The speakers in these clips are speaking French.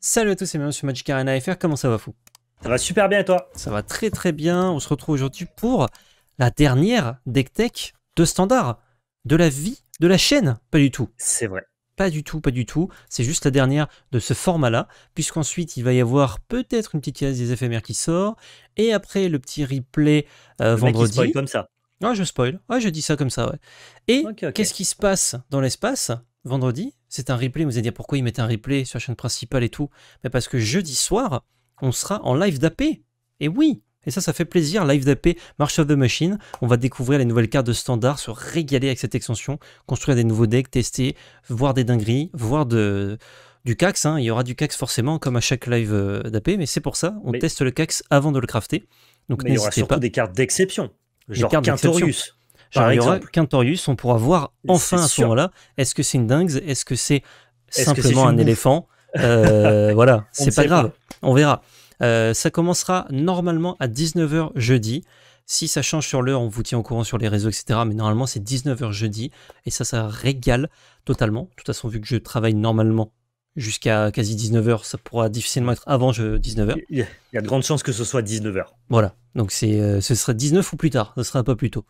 Salut à tous et bienvenue sur Magic Arena FR, comment ça va fou Ça va super bien et toi Ça va très très bien, on se retrouve aujourd'hui pour la dernière deck tech de standard, de la vie, de la chaîne, pas du tout. C'est vrai. Pas du tout, pas du tout, c'est juste la dernière de ce format-là, puisqu'ensuite il va y avoir peut-être une petite case des éphémères qui sort, et après le petit replay euh, vendredi... vendredi. comme ça. Ah, je spoil, ouais ah, je dis ça comme ça, ouais. Et qu'est-ce qui se passe dans l'espace vendredi c'est un replay. Vous allez dire pourquoi ils mettent un replay sur la chaîne principale et tout. Mais parce que jeudi soir, on sera en live d'AP. Et oui, et ça, ça fait plaisir. Live d'AP, March of the Machine. On va découvrir les nouvelles cartes de standard, se régaler avec cette extension, construire des nouveaux decks, tester, voir des dingueries, voir de, du CAX. Hein. Il y aura du CAX forcément, comme à chaque live euh, d'AP, mais c'est pour ça, on teste le CAX avant de le crafter. Donc pas. Il y aura surtout des cartes d'exception, genre Quintorius. Par Quintorius, on pourra voir enfin à ce moment-là, est-ce que c'est une dingue, est-ce que c'est simplement un éléphant euh, Voilà, c'est pas grave, on verra. Euh, ça commencera normalement à 19h jeudi. Si ça change sur l'heure, on vous tient au courant sur les réseaux, etc. Mais normalement, c'est 19h jeudi. Et ça, ça régale totalement. De toute façon, vu que je travaille normalement jusqu'à quasi 19h. Ça pourra difficilement être avant 19h. Il y a de grandes chances que ce soit 19h. Voilà. Donc c'est, euh, ce serait 19 ou plus tard. Ce sera un peu plus tôt.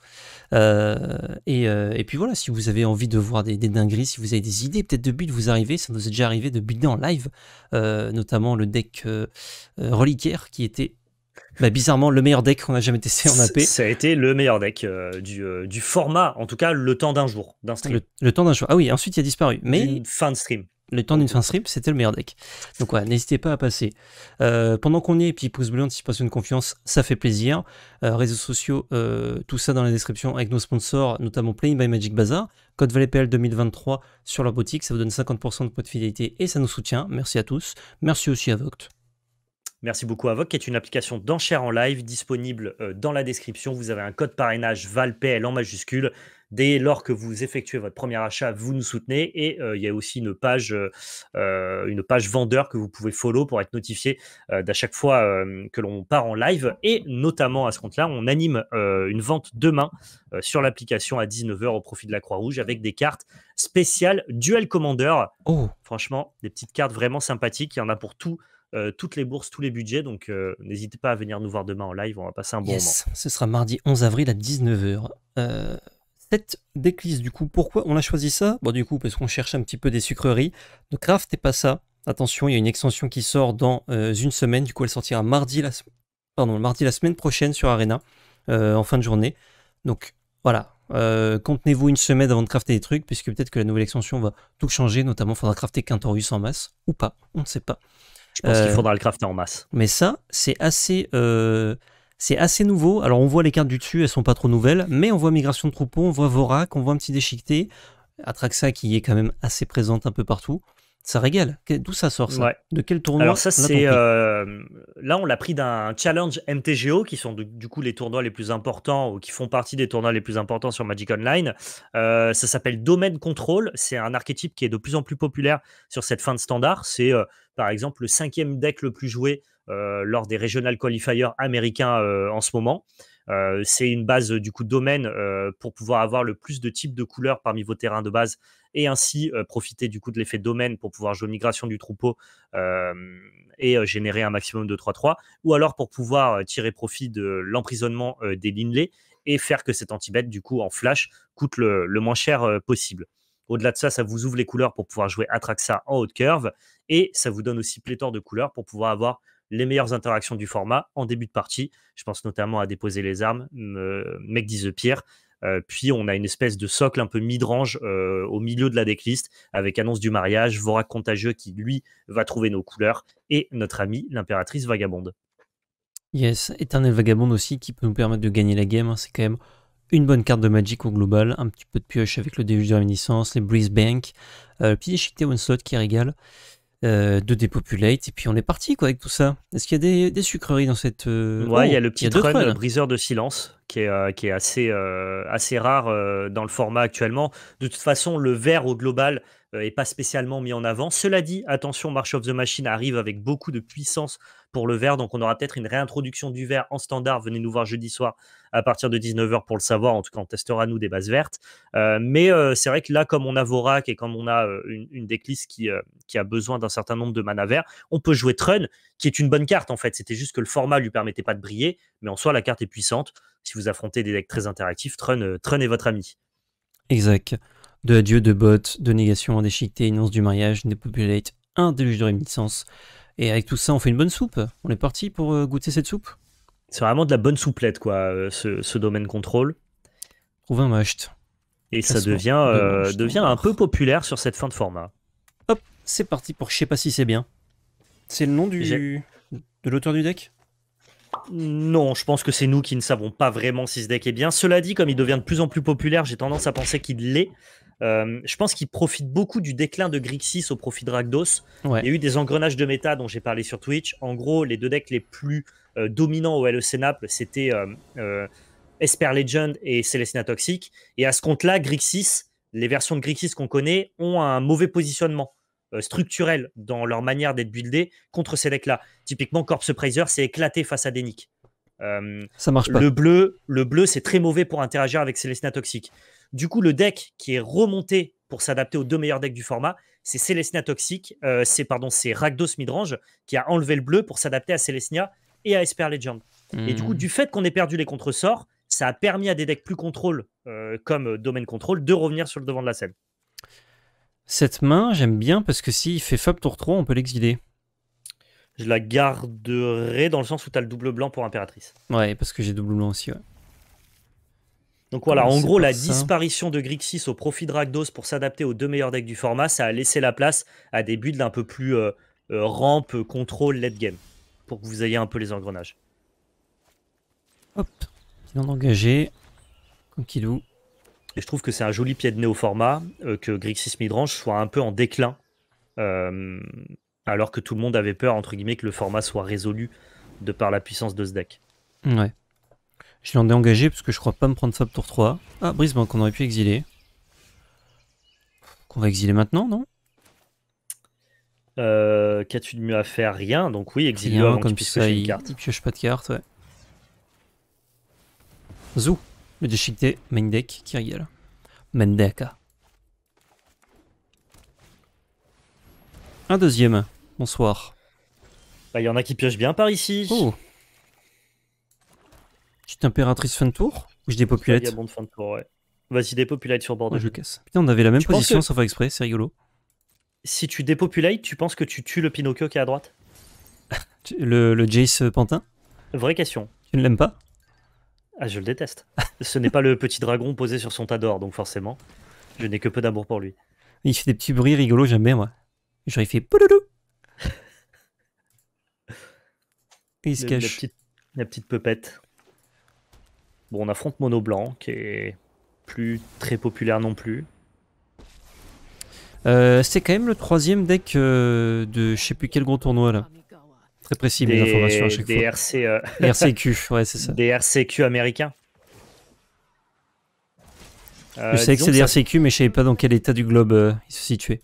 Euh, euh, et, puis voilà, si vous avez envie de voir des, dingueries, si vous avez des idées peut-être de builds, vous arrivez. Ça nous est déjà arrivé de builder en live, notamment le deck reliquaire qui était bah, bizarrement, le meilleur deck qu'on a jamais testé en AP. Ça a été le meilleur deck du, format, en tout cas le temps d'un jour, d'un Le, temps d'un jour. Ah oui, ensuite il a disparu. Mais fin de stream le temps d'une fin strip, c'était le meilleur deck. Donc voilà, n'hésitez pas à passer. Euh, pendant qu'on est, puis pouce bleu, anticipation une confiance, ça fait plaisir. Euh, réseaux sociaux, euh, tout ça dans la description avec nos sponsors, notamment Playing by Magic Bazaar, code ValetPL 2023 sur leur boutique, ça vous donne 50% de points de fidélité et ça nous soutient. Merci à tous. Merci aussi à Voct. Merci beaucoup à qui est une application d'enchères en live disponible dans la description. Vous avez un code parrainage VALPL en majuscule. Dès lors que vous effectuez votre premier achat, vous nous soutenez. Et euh, il y a aussi une page, euh, euh, une page vendeur que vous pouvez follow pour être notifié d'à chaque fois que l'on part en live. Et notamment à ce compte-là, on anime une vente demain sur l'application à 19h au profit de la Croix-Rouge avec des cartes spéciales Duel Commander. Oh. Franchement, des petites cartes vraiment sympathiques. Il y en a pour tout. toutes les bourses, tous les budgets. Donc n'hésitez pas à venir nous voir demain en live, on va passer un bon moment. Ce sera mardi 11 avril à 19h. Euh, cette déclisse, du coup, pourquoi on a choisi ça Bon, du coup, parce qu'on cherche un petit peu des sucreries. Ne craftez pas ça. Attention, il y a une extension qui sort dans euh, une semaine. Du coup, elle sortira mardi la, pardon, mardi la semaine prochaine sur Arena, euh, en fin de journée. Donc, voilà. Euh, contenez-vous une semaine avant de crafter des trucs, puisque peut-être que la nouvelle extension va tout changer. Notamment, il faudra crafter Quintorius en masse, ou pas. On ne sait pas. Je pense qu'il faudra le crafter en masse. Mais ça, c'est assez c'est assez nouveau. Alors on voit les cartes du dessus, elles sont pas trop nouvelles, mais on voit migration de troupeaux, on voit Vorak, on voit un petit déchiqueté, Atraxa qui est quand même assez présente un peu partout. Ça régale. D'où ça sort ça De quel tournoi ça c'est euh, là on l'a pris d'un challenge MTGO qui sont du, coup les tournois les plus importants ou qui font partie des tournois les plus importants sur Magic Online. Euh, ça s'appelle Domain Control. C'est un archétype qui est de plus en plus populaire sur cette fin de standard. C'est euh, par exemple le cinquième deck le plus joué euh, lors des Regional Qualifiers américains euh, en ce moment. Euh, c'est une base du coup de domaine pour pouvoir avoir le plus de types de couleurs parmi vos terrains de base et ainsi profiter du coup de l'effet domaine pour pouvoir jouer migration du troupeau et générer un maximum de 3-3 ou alors pour pouvoir tirer profit de l'emprisonnement des Linley et faire que cet anti-bet du coup en flash coûte le, le moins cher possible. Au-delà de ça, ça vous ouvre les couleurs pour pouvoir jouer Atraxa en haute curve et ça vous donne aussi pléthore de couleurs pour pouvoir avoir les meilleures interactions du format en début de partie. Je pense notamment à déposer les armes, mec dit The Pierre. Euh, puis on a une espèce de socle un peu midrange euh, au milieu de la decklist avec annonce du mariage, Vorak contagieux qui lui va trouver nos couleurs et notre ami l'impératrice vagabonde. Yes, éternel vagabonde aussi qui peut nous permettre de gagner la game. Hein. C'est quand même une bonne carte de Magic au global, un petit peu de pioche avec le déluge de réminiscence, les Breeze Bank, puis euh, le petit One Slot qui régale. Euh, de dépopulate et puis on est parti quoi avec tout ça. Est-ce qu'il y a des, sucreries dans cette. Euh, ouais, il y a oh, le petit run, briseur de silence, qui est, euh, qui est assez, assez rare dans le format actuellement. De toute façon, le vert au global est pas spécialement mis en avant. Cela dit, attention, March of the Machine arrive avec beaucoup de puissance pour le vert donc on aura peut-être une réintroduction du vert en standard. Venez nous voir jeudi soir à partir de 19h pour le savoir. En tout cas, on testera nous des bases vertes. Euh, mais euh, c'est vrai que là, comme on a Vorak et comme on a euh, une, une déclisse qui, qui a besoin d'un certain nombre de mana vert, on peut jouer Trun, qui est une bonne carte en fait. C'était juste que le format lui permettait pas de briller, mais en soi, la carte est puissante. Si vous affrontez des decks très interactifs, Trun, Trun est votre ami. Exact. De adieu, de botte, de négation en déchiqueté, énonce du mariage, populate, un déluge de réminiscence. Et avec tout ça, on fait une bonne soupe. On est parti pour goûter cette soupe c'est vraiment de la bonne souplette, quoi, euh, ce, domaine contrôle. Trouve un must. Et ça devient, euh, devient un peu populaire sur cette fin de format. Hop, c'est parti pour je sais pas si c'est bien. C'est le nom du, de l'auteur du deck non, je pense que c'est nous qui ne savons pas vraiment si ce deck est bien. Cela dit, comme il devient de plus en plus populaire, j'ai tendance à penser qu'il l'est. Euh, je pense qu'il profite beaucoup du déclin de Grixis au profit de Ragdos Il y a eu des engrenages de méta dont j'ai parlé sur Twitch. En gros, les deux decks les plus euh, dominants au LEC Naples, c'était euh, Esper Legend et Celestina Toxic. Et à ce compte-là, Grixis, les versions de Grixis qu'on connaît, ont un mauvais positionnement structurel dans leur manière d'être buildé contre ces decks-là. Typiquement, Corpse Praiser s'est éclaté face à Denik. ça marche pas. Le bleu, le bleu c'est très mauvais pour interagir avec Celestina Toxic du coup, le deck qui est remonté pour s'adapter aux deux meilleurs decks du format, c'est Célestia Toxic, euh, c'est pardon, c'est Ragdos Midrange qui a enlevé le bleu pour s'adapter à Celestia et à Esper Legend. Et du coup, hmm. du fait qu'on ait perdu les contresorts, ça a permis à des decks plus contrôle euh, comme euh, Domain Control de revenir sur le devant de la scène. Cette main, j'aime bien parce que s'il fait Fab tour 3, on peut l'exiler. Je la garderai dans le sens où tu as le double blanc pour Impératrice. Ouais, parce que j'ai double blanc aussi. Ouais. Donc voilà, ah, en gros, la disparition de Grixis au profit de Ragdos pour s'adapter aux deux meilleurs decks du format, ça a laissé la place à des builds un peu plus euh, euh rampe, contrôle, late game, pour que vous ayez un peu les engrenages. Hop, sinon engagé, tranquillou. Et je trouve que c'est un joli pied de nez au format, euh, que Grixis Midrange soit un peu en déclin, euh, alors que tout le monde avait peur, entre guillemets, que le format soit résolu de par la puissance de ce deck. Ouais. Je l'en ai engagé parce que je crois pas me prendre Fab tour 3. Ah, Brisbane qu'on aurait pu exiler. Qu'on va exiler maintenant, non euh, Qu'as-tu de mieux à faire Rien, donc oui, exiler comme ça, il, il, pioche pas de carte, ouais. Zou, le déchiqueté main deck qui régale. Mendeka. Un deuxième, bonsoir. Bah, il bah, y en a qui piochent bien par ici. Oh tu impératrice fin de tour ou je dépopulate Vas-y, dépopulate sur Bordeaux. Oh, je casse. Putain, on avait la même position sans exprès, c'est rigolo. Si tu dépopulates, tu penses que tu tues le Pinocchio qui est à droite le, le, Jace euh, Pantin Vraie question. Tu ne l'aimes pas ah, je le déteste. Ce n'est pas le petit dragon posé sur son tas donc forcément, je n'ai que peu d'amour pour lui. Il fait des petits bruits rigolos, j'aime bien, moi. Genre, il fait pouloulou. il se cache. La petite, la petite Bon, on affronte Mono Blanc, qui est plus très populaire non plus. Euh, c'est quand même le troisième deck euh, de je sais plus quel gros tournoi là. Très précis les informations à chaque fois. RCQ, euh, ouais, c'est ça. Des RCQ américains. Je sais que c'est des RCQ, mais je savais pas dans quel état du globe ils se situaient.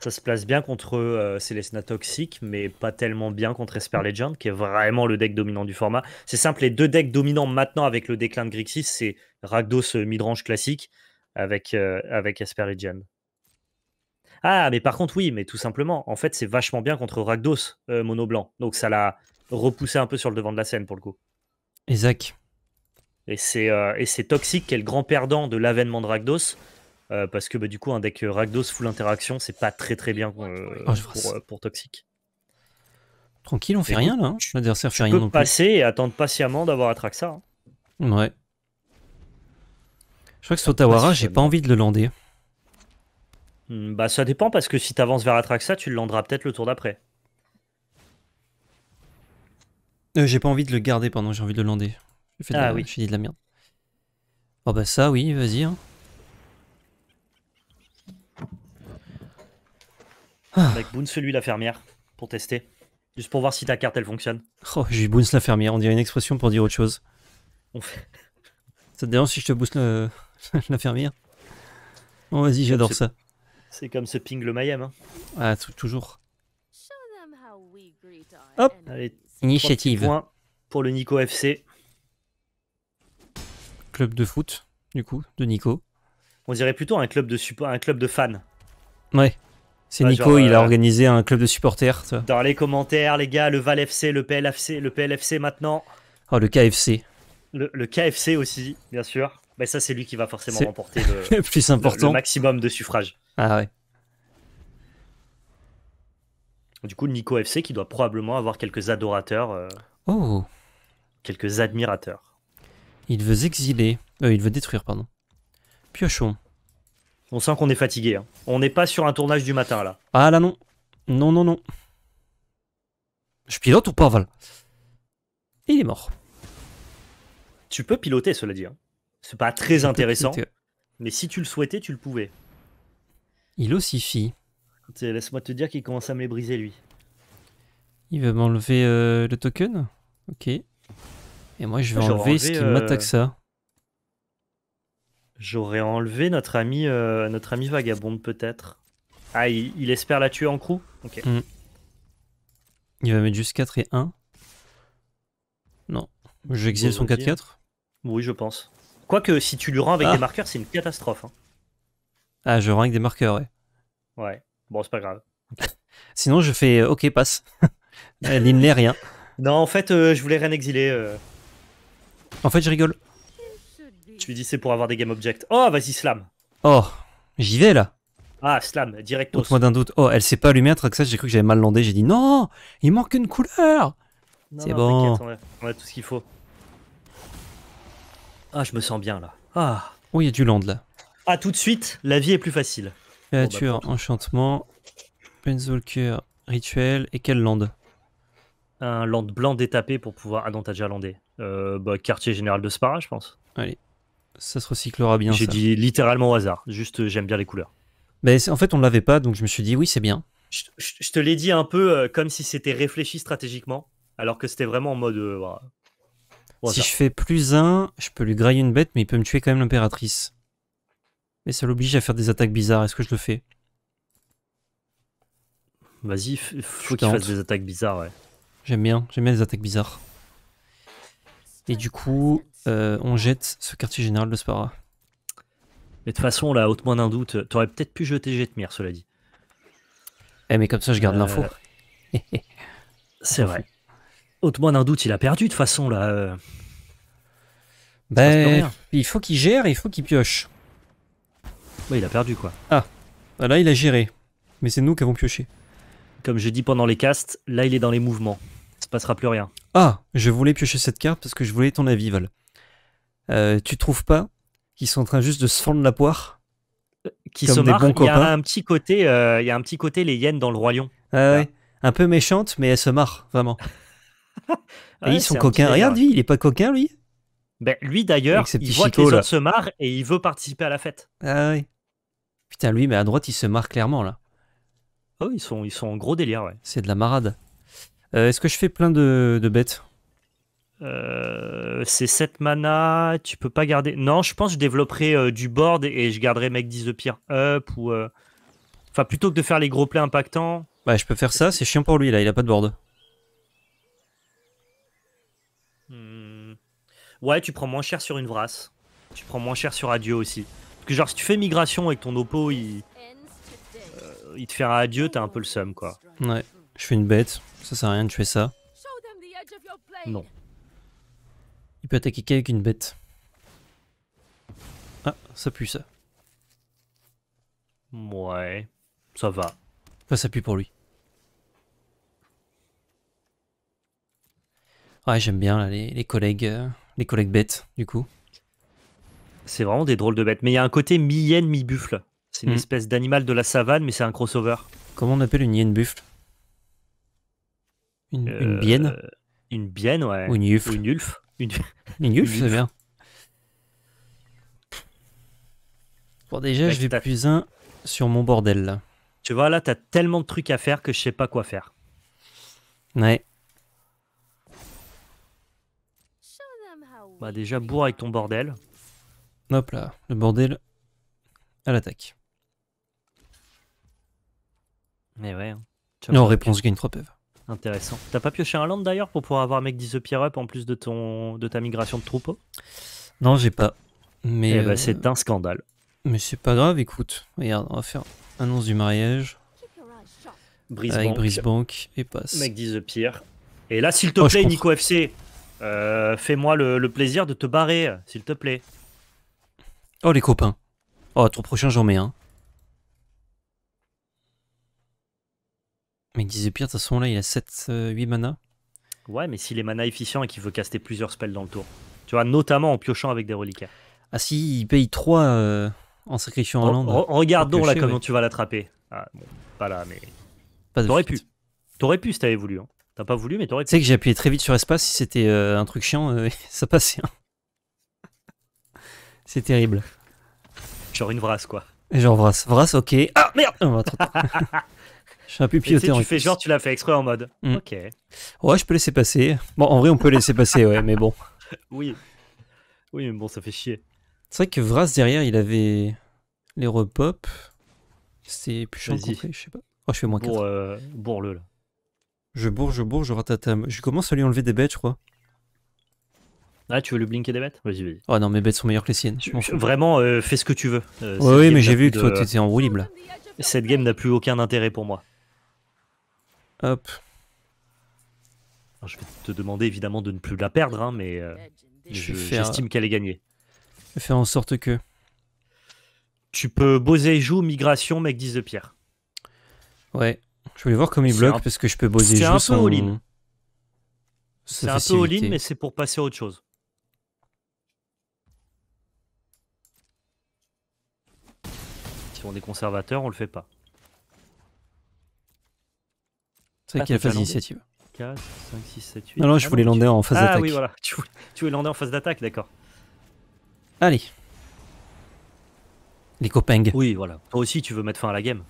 Ça se place bien contre euh, Toxic, mais pas tellement bien contre Esper Legend, qui est vraiment le deck dominant du format. C'est simple, les deux decks dominants maintenant avec le déclin de Grixis, c'est Ragdos euh, midrange classique avec, euh, avec Esper Legend. Ah, mais par contre, oui, mais tout simplement, en fait, c'est vachement bien contre Ragdos euh, mono blanc. Donc ça l'a repoussé un peu sur le devant de la scène pour le coup. Exact. Et c'est Toxic qui est le grand perdant de l'avènement de Ragdos. Euh, parce que bah, du coup, un deck euh, Ragdos full interaction, c'est pas très très bien euh, pour, toxique. Toxic. Tranquille, on fait rien là. Hein. L'adversaire fait rien. On passer et attendre patiemment d'avoir Atraxa. Hein. Ouais. Je crois que Tawara j'ai pas envie de le lander. Hmm, bah ça dépend parce que si t'avances vers Atraxa, tu le landeras peut-être le tour d'après. j'ai pas envie de le garder, pendant j'ai envie de le lander. ah, la... j'ai dit de la merde. Oh bah ça, oui, vas-y. Hein. Avec ah. Boons, celui la fermière, pour tester. Juste pour voir si ta carte elle fonctionne. Oh, j'ai Boons la fermière, on dirait une expression pour dire autre chose. Ça te dérange si je te booste le... la fermière Oh, vas-y, j'adore ça. C'est comme ce ping le Mayhem. Hein. Ah, toujours. Hop Initiative. pour le Nico FC. Club de foot, du coup, de Nico. On dirait plutôt un club de, un club de fans. Ouais. C'est Nico, il a euh, organisé un club de supporters. Dans les commentaires, les gars, le Val FC, le PLFC, le PLFC maintenant. Oh, le KFC. Le, KFC aussi, bien sûr. Mais ça, c'est lui qui va forcément remporter le, plus important. maximum de suffrages. Ah ouais. Du coup, Nico FC qui doit probablement avoir quelques adorateurs. Euh, oh. Quelques admirateurs. Il veut exiler. Euh, il veut détruire, pardon. Piochon. On sent qu'on est fatigué. Hein. On n'est pas sur un tournage du matin là. Ah là non. Non, non, non. Je pilote ou pas, Val Il est mort. Tu peux piloter, cela dit. Hein. C'est pas très intéressant. Mais si tu le souhaitais, tu le pouvais. Il aussi ossifie. Euh, laisse-moi te dire qu'il commence à me les briser, lui. Il veut m'enlever euh, le token Ok. Et moi, je vais enlever ce qui m'attaque euh, ça. J'aurais enlevé notre ami, euh, notre ami vagabonde peut-être. Ah, il, espère la tuer en crew Ok. Mm. Il va mettre juste 4 et 1. Non. J'exile son 4-4 Oui, je pense. Quoique, si tu lui rends avec ah. des marqueurs, c'est une catastrophe. Hein. Ah, je rends avec des marqueurs, ouais. Ouais. Bon, c'est pas grave. Sinon, je fais euh, OK, passe. il n'est rien. Non, en fait, euh, je voulais rien exiler. En fait, je rigole je lui dis c'est pour avoir des game objects. Oh, vas-y, slam. Oh, j'y vais là. Ah, slam, direct. autre. moi d'un doute. Oh, elle s'est pas allumée un ça j'ai cru que j'avais mal landé. J'ai dit non, il manque une couleur. C'est bon. On a, tout ce qu'il faut. Ah, je me sens bien là. Ah. Oh, il y a du land là. Ah, tout de suite, la vie est plus facile. Créature, bah, enchantement, Penzolker, rituel, et quel land Un land blanc détapé pour pouvoir. Ah non, t'as euh, bah, quartier général de Spara, je pense. Allez. Ça se recyclera bien. J'ai dit littéralement au hasard. Juste, euh, j'aime bien les couleurs. Mais en fait, on ne l'avait pas, donc je me suis dit, oui, c'est bien. Je, te l'ai dit un peu euh, comme si c'était réfléchi stratégiquement, alors que c'était vraiment en mode. Euh, si je fais plus un, je peux lui grailler une bête, mais il peut me tuer quand même l'impératrice. Mais ça l'oblige à faire des attaques bizarres. Est-ce que je le fais Vas-y, faut qu'il fasse des attaques bizarres, J'aime bien, j'aime bien les attaques bizarres. Et du coup, euh, on jette ce quartier général de Spara. Mais de toute façon, là, haute moins d'un doute, t'aurais peut-être pu jeter Jetmir, cela dit. Eh, mais comme ça, je garde l'info. Euh, c'est vrai. Haute moins d'un doute, il a perdu de toute façon, là. Euh. Ben, il faut qu'il gère, il faut qu'il pioche. Ouais il a perdu, quoi. Ah, ah, là, il a géré. Mais c'est nous qui avons pioché. Comme j'ai dit pendant les castes, là, il est dans les mouvements. Il se passera plus rien. Ah, je voulais piocher cette carte parce que je voulais ton avis, Val. Euh, tu trouves pas qu'ils sont en train juste de se fendre la poire Qui se copains Il y a un petit côté, euh, il y a un petit côté les hyènes dans le royaume lion. Ah un peu méchante, mais elle se marre vraiment. Ah et ils sont coquins. Regarde lui, il est pas coquin lui. Ben, lui d'ailleurs, il voit que les autres se marrent et il veut participer à la fête. Ah oui. Putain, lui, mais à droite, il se marre clairement là. Oh, ils sont, ils sont en gros délire, C'est de la marade. Euh, est-ce que je fais plein de, de bêtes euh, c'est 7 mana, tu peux pas garder. Non, je pense que je développerai euh, du board et je garderai mec 10 de pire up ou. Euh, enfin, plutôt que de faire les gros plays impactants. Ouais, bah, je peux faire ça, c'est chiant pour lui là, il a pas de board. Hmm. Ouais, tu prends moins cher sur une vrasse. Tu prends moins cher sur adieu aussi. Parce que, genre, si tu fais migration avec ton oppo il. il te fait un adieu, t'as un peu le seum quoi. Ouais, je fais une bête, ça sert à rien de tuer ça. Non. Il peut attaquer qu'avec une bête. Ah, ça pue ça. Ouais, ça va. ça pue pour lui. Ouais, j'aime bien les, collègues, euh, les collègues bêtes, du coup. C'est vraiment des drôles de bêtes. Mais il y a un côté mi-hyène, mi-buffle. C'est une hmm. espèce d'animal de la savane, mais c'est un crossover. Comment on appelle une hyène buffle une, une, euh, bienne Une bienne, ouais. Ou une une, une c'est bien. Bon, déjà, je vais plus un sur mon bordel là. Tu vois, là, t'as tellement de trucs à faire que je sais pas quoi faire. Ouais. Bah, déjà, bourre avec ton bordel. Hop là, le bordel à l'attaque. Mais ouais. Hein. Non, réponse gagne 3 peuvent. Intéressant. T'as pas pioché un land d'ailleurs pour pouvoir avoir mec the Pierre Up en plus de, ton, de ta migration de troupeau Non, j'ai pas. Mais eh ben, euh, c'est un scandale. Mais c'est pas grave, écoute. Regarde, on va faire annonce du mariage. Brise avec Brisebank et passe. Mec the Pierre. Et là, s'il te oh, plaît, Nico FC, euh, fais-moi le, plaisir de te barrer, s'il te plaît. Oh, les copains. Oh, trop prochain, j'en mets un. Mais il disait pire, de toute façon, là, il a 7, 8 euh, mana. Ouais, mais s'il est mana efficient et qu'il veut caster plusieurs spells dans le tour. Tu vois, notamment en piochant avec des reliquats. Ah si, il paye 3 euh, en sacrifiant un land. regarde donc là comment tu vas l'attraper. Ah, bon, pas là, mais. T'aurais pu. T'aurais pu si t'avais voulu. Hein. T'as pas voulu, mais t'aurais pu. Tu sais que j'ai appuyé très vite sur espace, si c'était euh, un truc chiant, ça passait. Hein. C'est terrible. Genre une vrasse, quoi. Genre Vras. Vras, ok. Ah merde oh, je suis un peu Tu fais genre, tu l'as fait exprès en mode. Mm. Ok. Ouais, je peux laisser passer. Bon, en vrai, on peut laisser passer, ouais, mais bon. Oui. Oui, mais bon, ça fait chier. C'est vrai que Vras derrière, il avait les repop. C'est plus chiant je sais pas. Oh, je fais moins 4. Bourre, euh, le là. Je bourre, je bourre, je ratatame. Je commence à lui enlever des bêtes, je crois. Ah, tu veux lui blinker des bêtes Vas-y, vas-y. Oh non, mes bêtes sont meilleures que les siennes. vraiment, euh, fais ce que tu veux. Euh, ouais, oui, mais j'ai vu que toi, t'étais en roue Cette game n'a plus aucun intérêt pour moi. Hop. je vais te demander évidemment de ne plus la perdre, hein, mais euh, j'estime qu'elle est gagnée. Je faire en sorte que. Tu peux bosser joue migration mec 10 de pierre. Ouais. Je voulais voir comme il bloque parce que je peux bosser joue. C'est un peu all-in. C'est un peu all-in, mais c'est pour passer à autre chose. Si on est conservateur, on le fait pas. C'est vrai qu'il a phase l'initiative 4, 5, 6, 7, 8. Non, non, je ah voulais lander en phase ah d'attaque. Ah oui, voilà. Tu voulais, tu lander en phase d'attaque, d'accord. Allez. Les copains. Oui, voilà. Toi aussi, tu veux mettre fin à la game.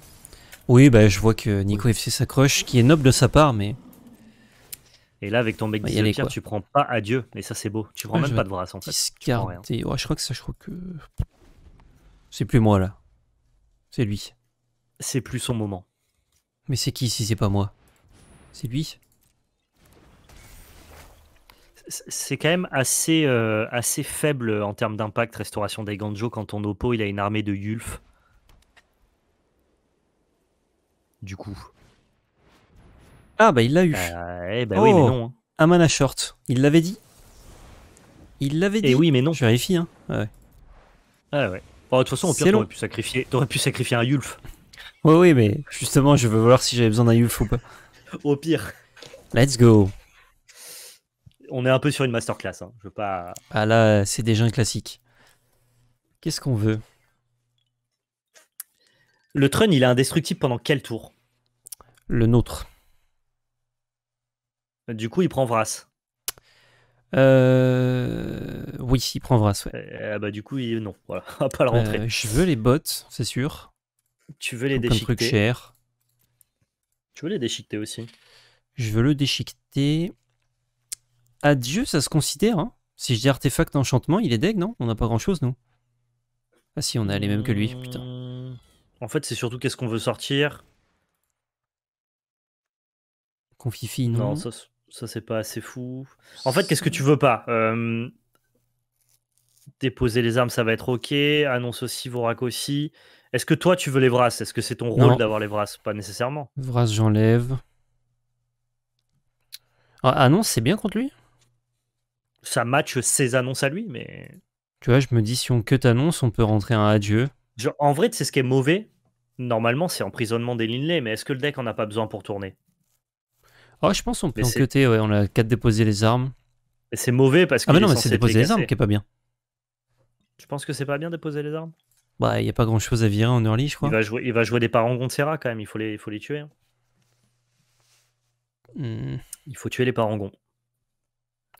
Oui, bah, je vois que Nico FC s'accroche, qui est noble de sa part, mais. Et là, avec ton mec bah, de pierre, tu prends pas adieu. mais ça, c'est beau. Tu prends ah, même pas de bras, en fait. Discarder. Ouais, je crois que ça, je crois que. C'est plus moi, là. C'est lui. C'est plus son moment. Mais c'est qui si c'est pas moi c'est lui. C'est quand même assez, euh, assez faible en termes d'impact restauration des Ganjo quand ton Oppo il a une armée de Yulf. Du coup. Ah bah il l'a eu. ah bah oui mais oh, non. Hein. short, il l'avait dit. Il l'avait eh dit. Et oui mais non. Je vérifie hein. Ah ouais. Ah ouais. Bon, de toute façon au pire t'aurais pu sacrifier, pu sacrifier un Yulf. Oui oui mais justement je veux voir si j'avais besoin d'un Yulf ou pas. au pire. Let's go. On est un peu sur une masterclass. Hein. Je veux pas. Ah là, c'est déjà un classique. Qu'est-ce qu'on veut Le Trun, il est indestructible pendant quel tour Le nôtre. Du coup, il prend Vras. Euh, oui, il prend Vras. Eh, eh bah, du coup, non. pas le euh, rentrer. je veux les bottes, c'est sûr. Tu veux les déchiqueter. Tu veux les déchiqueter aussi Je veux le déchiqueter. Adieu, ça se considère. Hein si je dis artefact d'enchantement, il est deg, non On n'a pas grand chose, nous. Ah si, on a les mêmes que lui, putain. Mmh. En fait, c'est surtout qu'est-ce qu'on veut sortir. Confifi, non. Non, ça, ça c'est pas assez fou. En fait, qu'est-ce que tu veux pas euh, Déposer les armes, ça va être ok. Annonce aussi, Vorak aussi. Est-ce que toi, tu veux les brasses Est-ce que c'est ton rôle d'avoir les brasses Pas nécessairement. Vras, j'enlève. Ah, ah, non, c'est bien contre lui Ça match ses annonces à lui, mais. Tu vois, je me dis, si on cut annonce, on peut rentrer un adieu. en vrai, c'est ce qui est mauvais. Normalement, c'est emprisonnement des Linley, mais est-ce que le deck en a pas besoin pour tourner Oh, je pense qu'on peut en cutter, ouais, on a qu'à déposer les armes. Mais c'est mauvais parce que. Ah, mais non, mais c'est déposer les, armes qui est pas bien. Je pense que c'est pas bien déposer les armes bah, il n'y a pas grand chose à virer en early, je crois. Il va jouer, il des parangons de Serra quand même, il faut les, il faut les tuer. Hein. Hmm. Il faut tuer les parangons.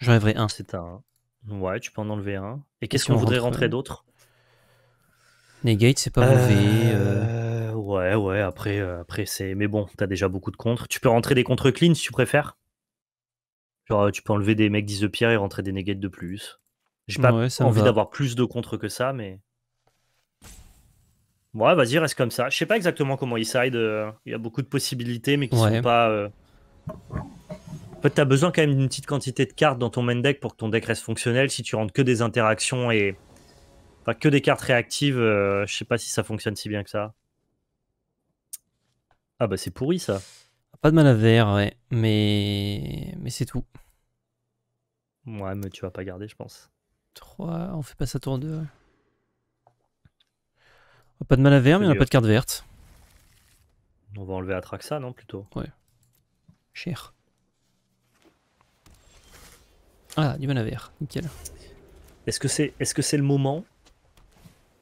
J'enlèverai un. C'est un. Ouais, tu peux en enlever un. Et qu'est-ce qu'on voudrait rentrer euh, d'autre Negate, c'est pas mauvais. Euh. Euh, ouais, ouais, après, après c'est. Mais bon, t'as déjà beaucoup de contres. Tu peux rentrer des contre clean si tu préfères. Genre, tu peux enlever des mecs 10 de pierre et rentrer des negates de plus. J'ai pas envie d'avoir plus de contre que ça, mais. Ouais, vas-y, reste comme ça. Je sais pas exactement comment il side. Euh, il y a beaucoup de possibilités, mais qui sont pas. Euh, en fait, t'as besoin quand même d'une petite quantité de cartes dans ton main deck pour que ton deck reste fonctionnel. Si tu rentres que des interactions et. Enfin, que des cartes réactives, euh, je sais pas si ça fonctionne si bien que ça. Ah, bah c'est pourri ça. Pas de mana vert, ouais. Mais. Mais c'est tout. Ouais, mais tu vas pas garder, je pense. 3, on fait pas ça tour 2 pas de mana vert, mais on a pas de carte verte. On va enlever Atraxa, non plutôt Ouais. Cher. Ah, du mana vert, nickel. Est-ce que c'est est -ce le moment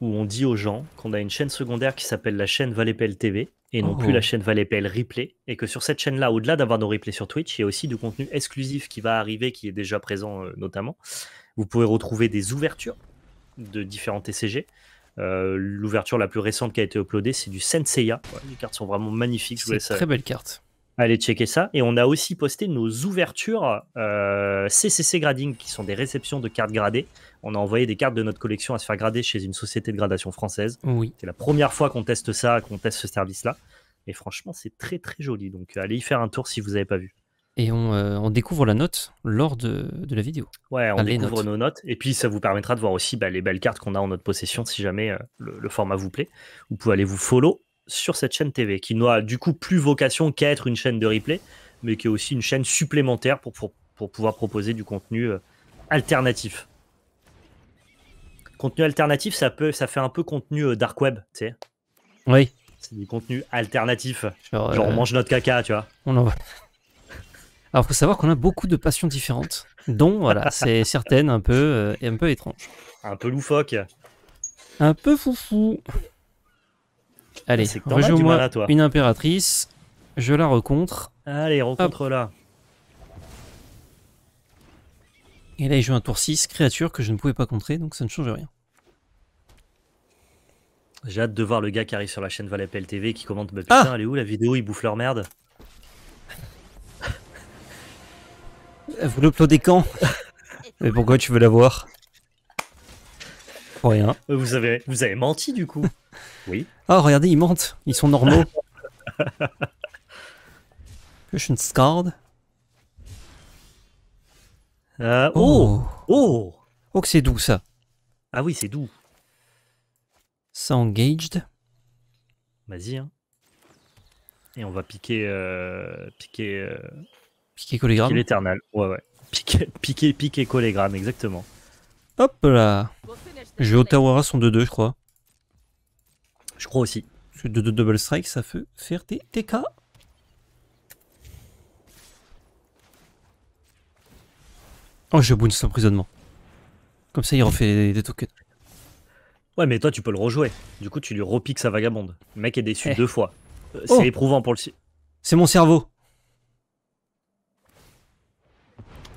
où on dit aux gens qu'on a une chaîne secondaire qui s'appelle la chaîne Valépel TV et non plus oh. la chaîne Valépel Replay et que sur cette chaîne-là, au-delà d'avoir nos replays sur Twitch, il y a aussi du contenu exclusif qui va arriver, qui est déjà présent euh, notamment. Vous pouvez retrouver des ouvertures de différents TCG. Euh, l'ouverture la plus récente qui a été uploadée, c'est du Senseiya. les cartes sont vraiment magnifiques. C'est euh, très belle carte. Allez checker ça. Et on a aussi posté nos ouvertures CCC euh, Grading, qui sont des réceptions de cartes gradées. On a envoyé des cartes de notre collection à se faire grader chez une société de gradation française. Oui. C'est la première fois qu'on teste ça, qu'on teste ce service-là. Et franchement, c'est très très joli. Donc allez y faire un tour si vous n'avez pas vu et euh, on, découvre la note lors de, la vidéo. Ouais, on découvre nos notes. Et puis, ça vous permettra de voir aussi bah, les belles cartes qu'on a en notre possession si jamais euh, le, format vous plaît. Vous pouvez aller vous follow sur cette chaîne TV qui n'a du coup plus vocation qu'à être une chaîne de replay, mais qui est aussi une chaîne supplémentaire pour, pour, pouvoir proposer du contenu euh, alternatif. Contenu alternatif, ça, peut, ça fait un peu contenu dark web, tu sais. Oui. C'est du contenu alternatif. Genre, on mange notre caca, tu vois. On en... Alors, faut savoir qu'on a beaucoup de passions différentes, dont, voilà, c'est certaines un peu, et euh, un peu étranges. Un peu loufoque. Un peu foufou. Allez, ah, rejoue moi hein, une impératrice. Je la rencontre. Allez, rencontre-la. Et là, il joue un tour 6, créature que je ne pouvais pas contrer, donc ça ne change rien. J'ai hâte de voir le gars qui arrive sur la chaîne Valet TV qui commente bah, ah Putain, elle est où la vidéo il bouffe leur merde. Vous l'uploader quand Mais pourquoi tu veux l'avoir Pour rien. Vous avez, vous avez menti du coup. oui. Ah, regardez, ils mentent. Ils sont normaux. Cushion Scald. Ah, oh, oh Oh Oh que c'est doux ça. Ah oui, c'est doux. Ça engaged. Vas-y. Hein. Et on va piquer, euh, piquer euh, Piqué collégramme. Piqué l'éternel, ouais, ouais. Piqué, piqué, piqué collégramme, exactement. Hop là J'ai Otawara son 2-2, je crois. Je crois aussi. Parce 2-2 double strike, ça fait faire des TK. Oh, je bounce l'emprisonnement. Comme ça, il refait des, tokens. Ouais, mais toi, tu peux le rejouer. Du coup, tu lui repiques sa vagabonde. Le mec est déçu eh. deux fois. Euh, oh. C'est éprouvant pour le. C'est mon cerveau.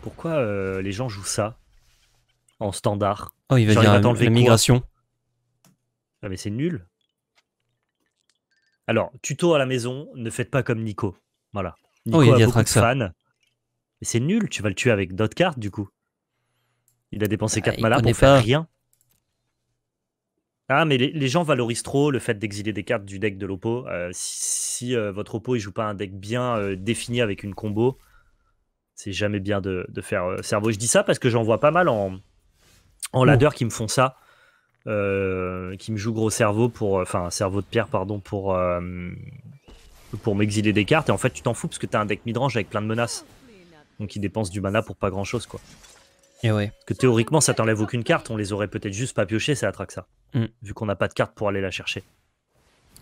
pourquoi euh, les gens jouent ça en standard Oh, il va dire la, migration. Ah, mais c'est nul. Alors, tuto à la maison, ne faites pas comme Nico. Voilà. Oh, Nico il a, a beaucoup de fans. Mais c'est nul, tu vas le tuer avec d'autres cartes du coup. Il a dépensé 4 bah, malades pour faire rien. Ah, mais les, gens valorisent trop le fait d'exiler des cartes du deck de l'Oppo. Euh, si, euh, votre Oppo il joue pas un deck bien défini avec une combo, c'est jamais bien de, faire euh, cerveau. Je dis ça parce que j'en vois pas mal en, en ladder qui me font ça, euh, qui me jouent gros cerveau pour, euh, enfin cerveau de pierre pardon pour pour m'exiler des cartes. Et en fait, tu t'en fous parce que t'as un deck midrange avec plein de menaces, donc ils dépensent du mana pour pas grand chose quoi. Et ouais. que théoriquement, ça t'enlève aucune carte, on les aurait peut-être juste pas pioché, ça attraque ça. Mm. Vu qu'on n'a pas de carte pour aller la chercher.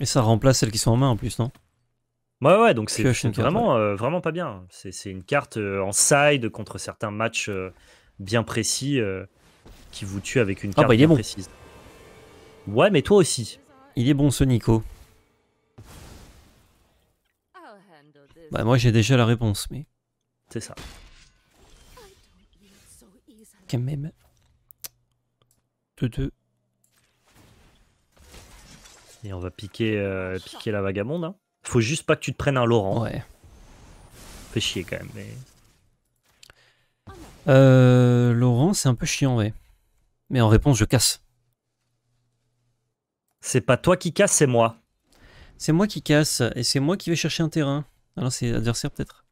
Et ça remplace celles qui sont en main en plus, non Ouais, ouais, donc c'est vraiment, euh, vraiment pas bien. C'est une carte euh, en side contre certains matchs euh, bien précis qui vous tue avec une ah, carte bah, précise. Ouais, mais toi aussi. Il est bon ce Nico. Bah, moi j'ai déjà la réponse, mais. C'est ça. Quand même. deux. Et on va piquer, piquer la vagabonde. Hein. Faut juste pas que tu te prennes un Laurent. Ouais. Fait chier quand même. Mais... Euh, Laurent, c'est un peu chiant, ouais. Mais en réponse, je casse. C'est pas toi qui casse, c'est moi. C'est moi qui casse, et c'est moi qui vais chercher un terrain. Alors c'est adversaire peut-être.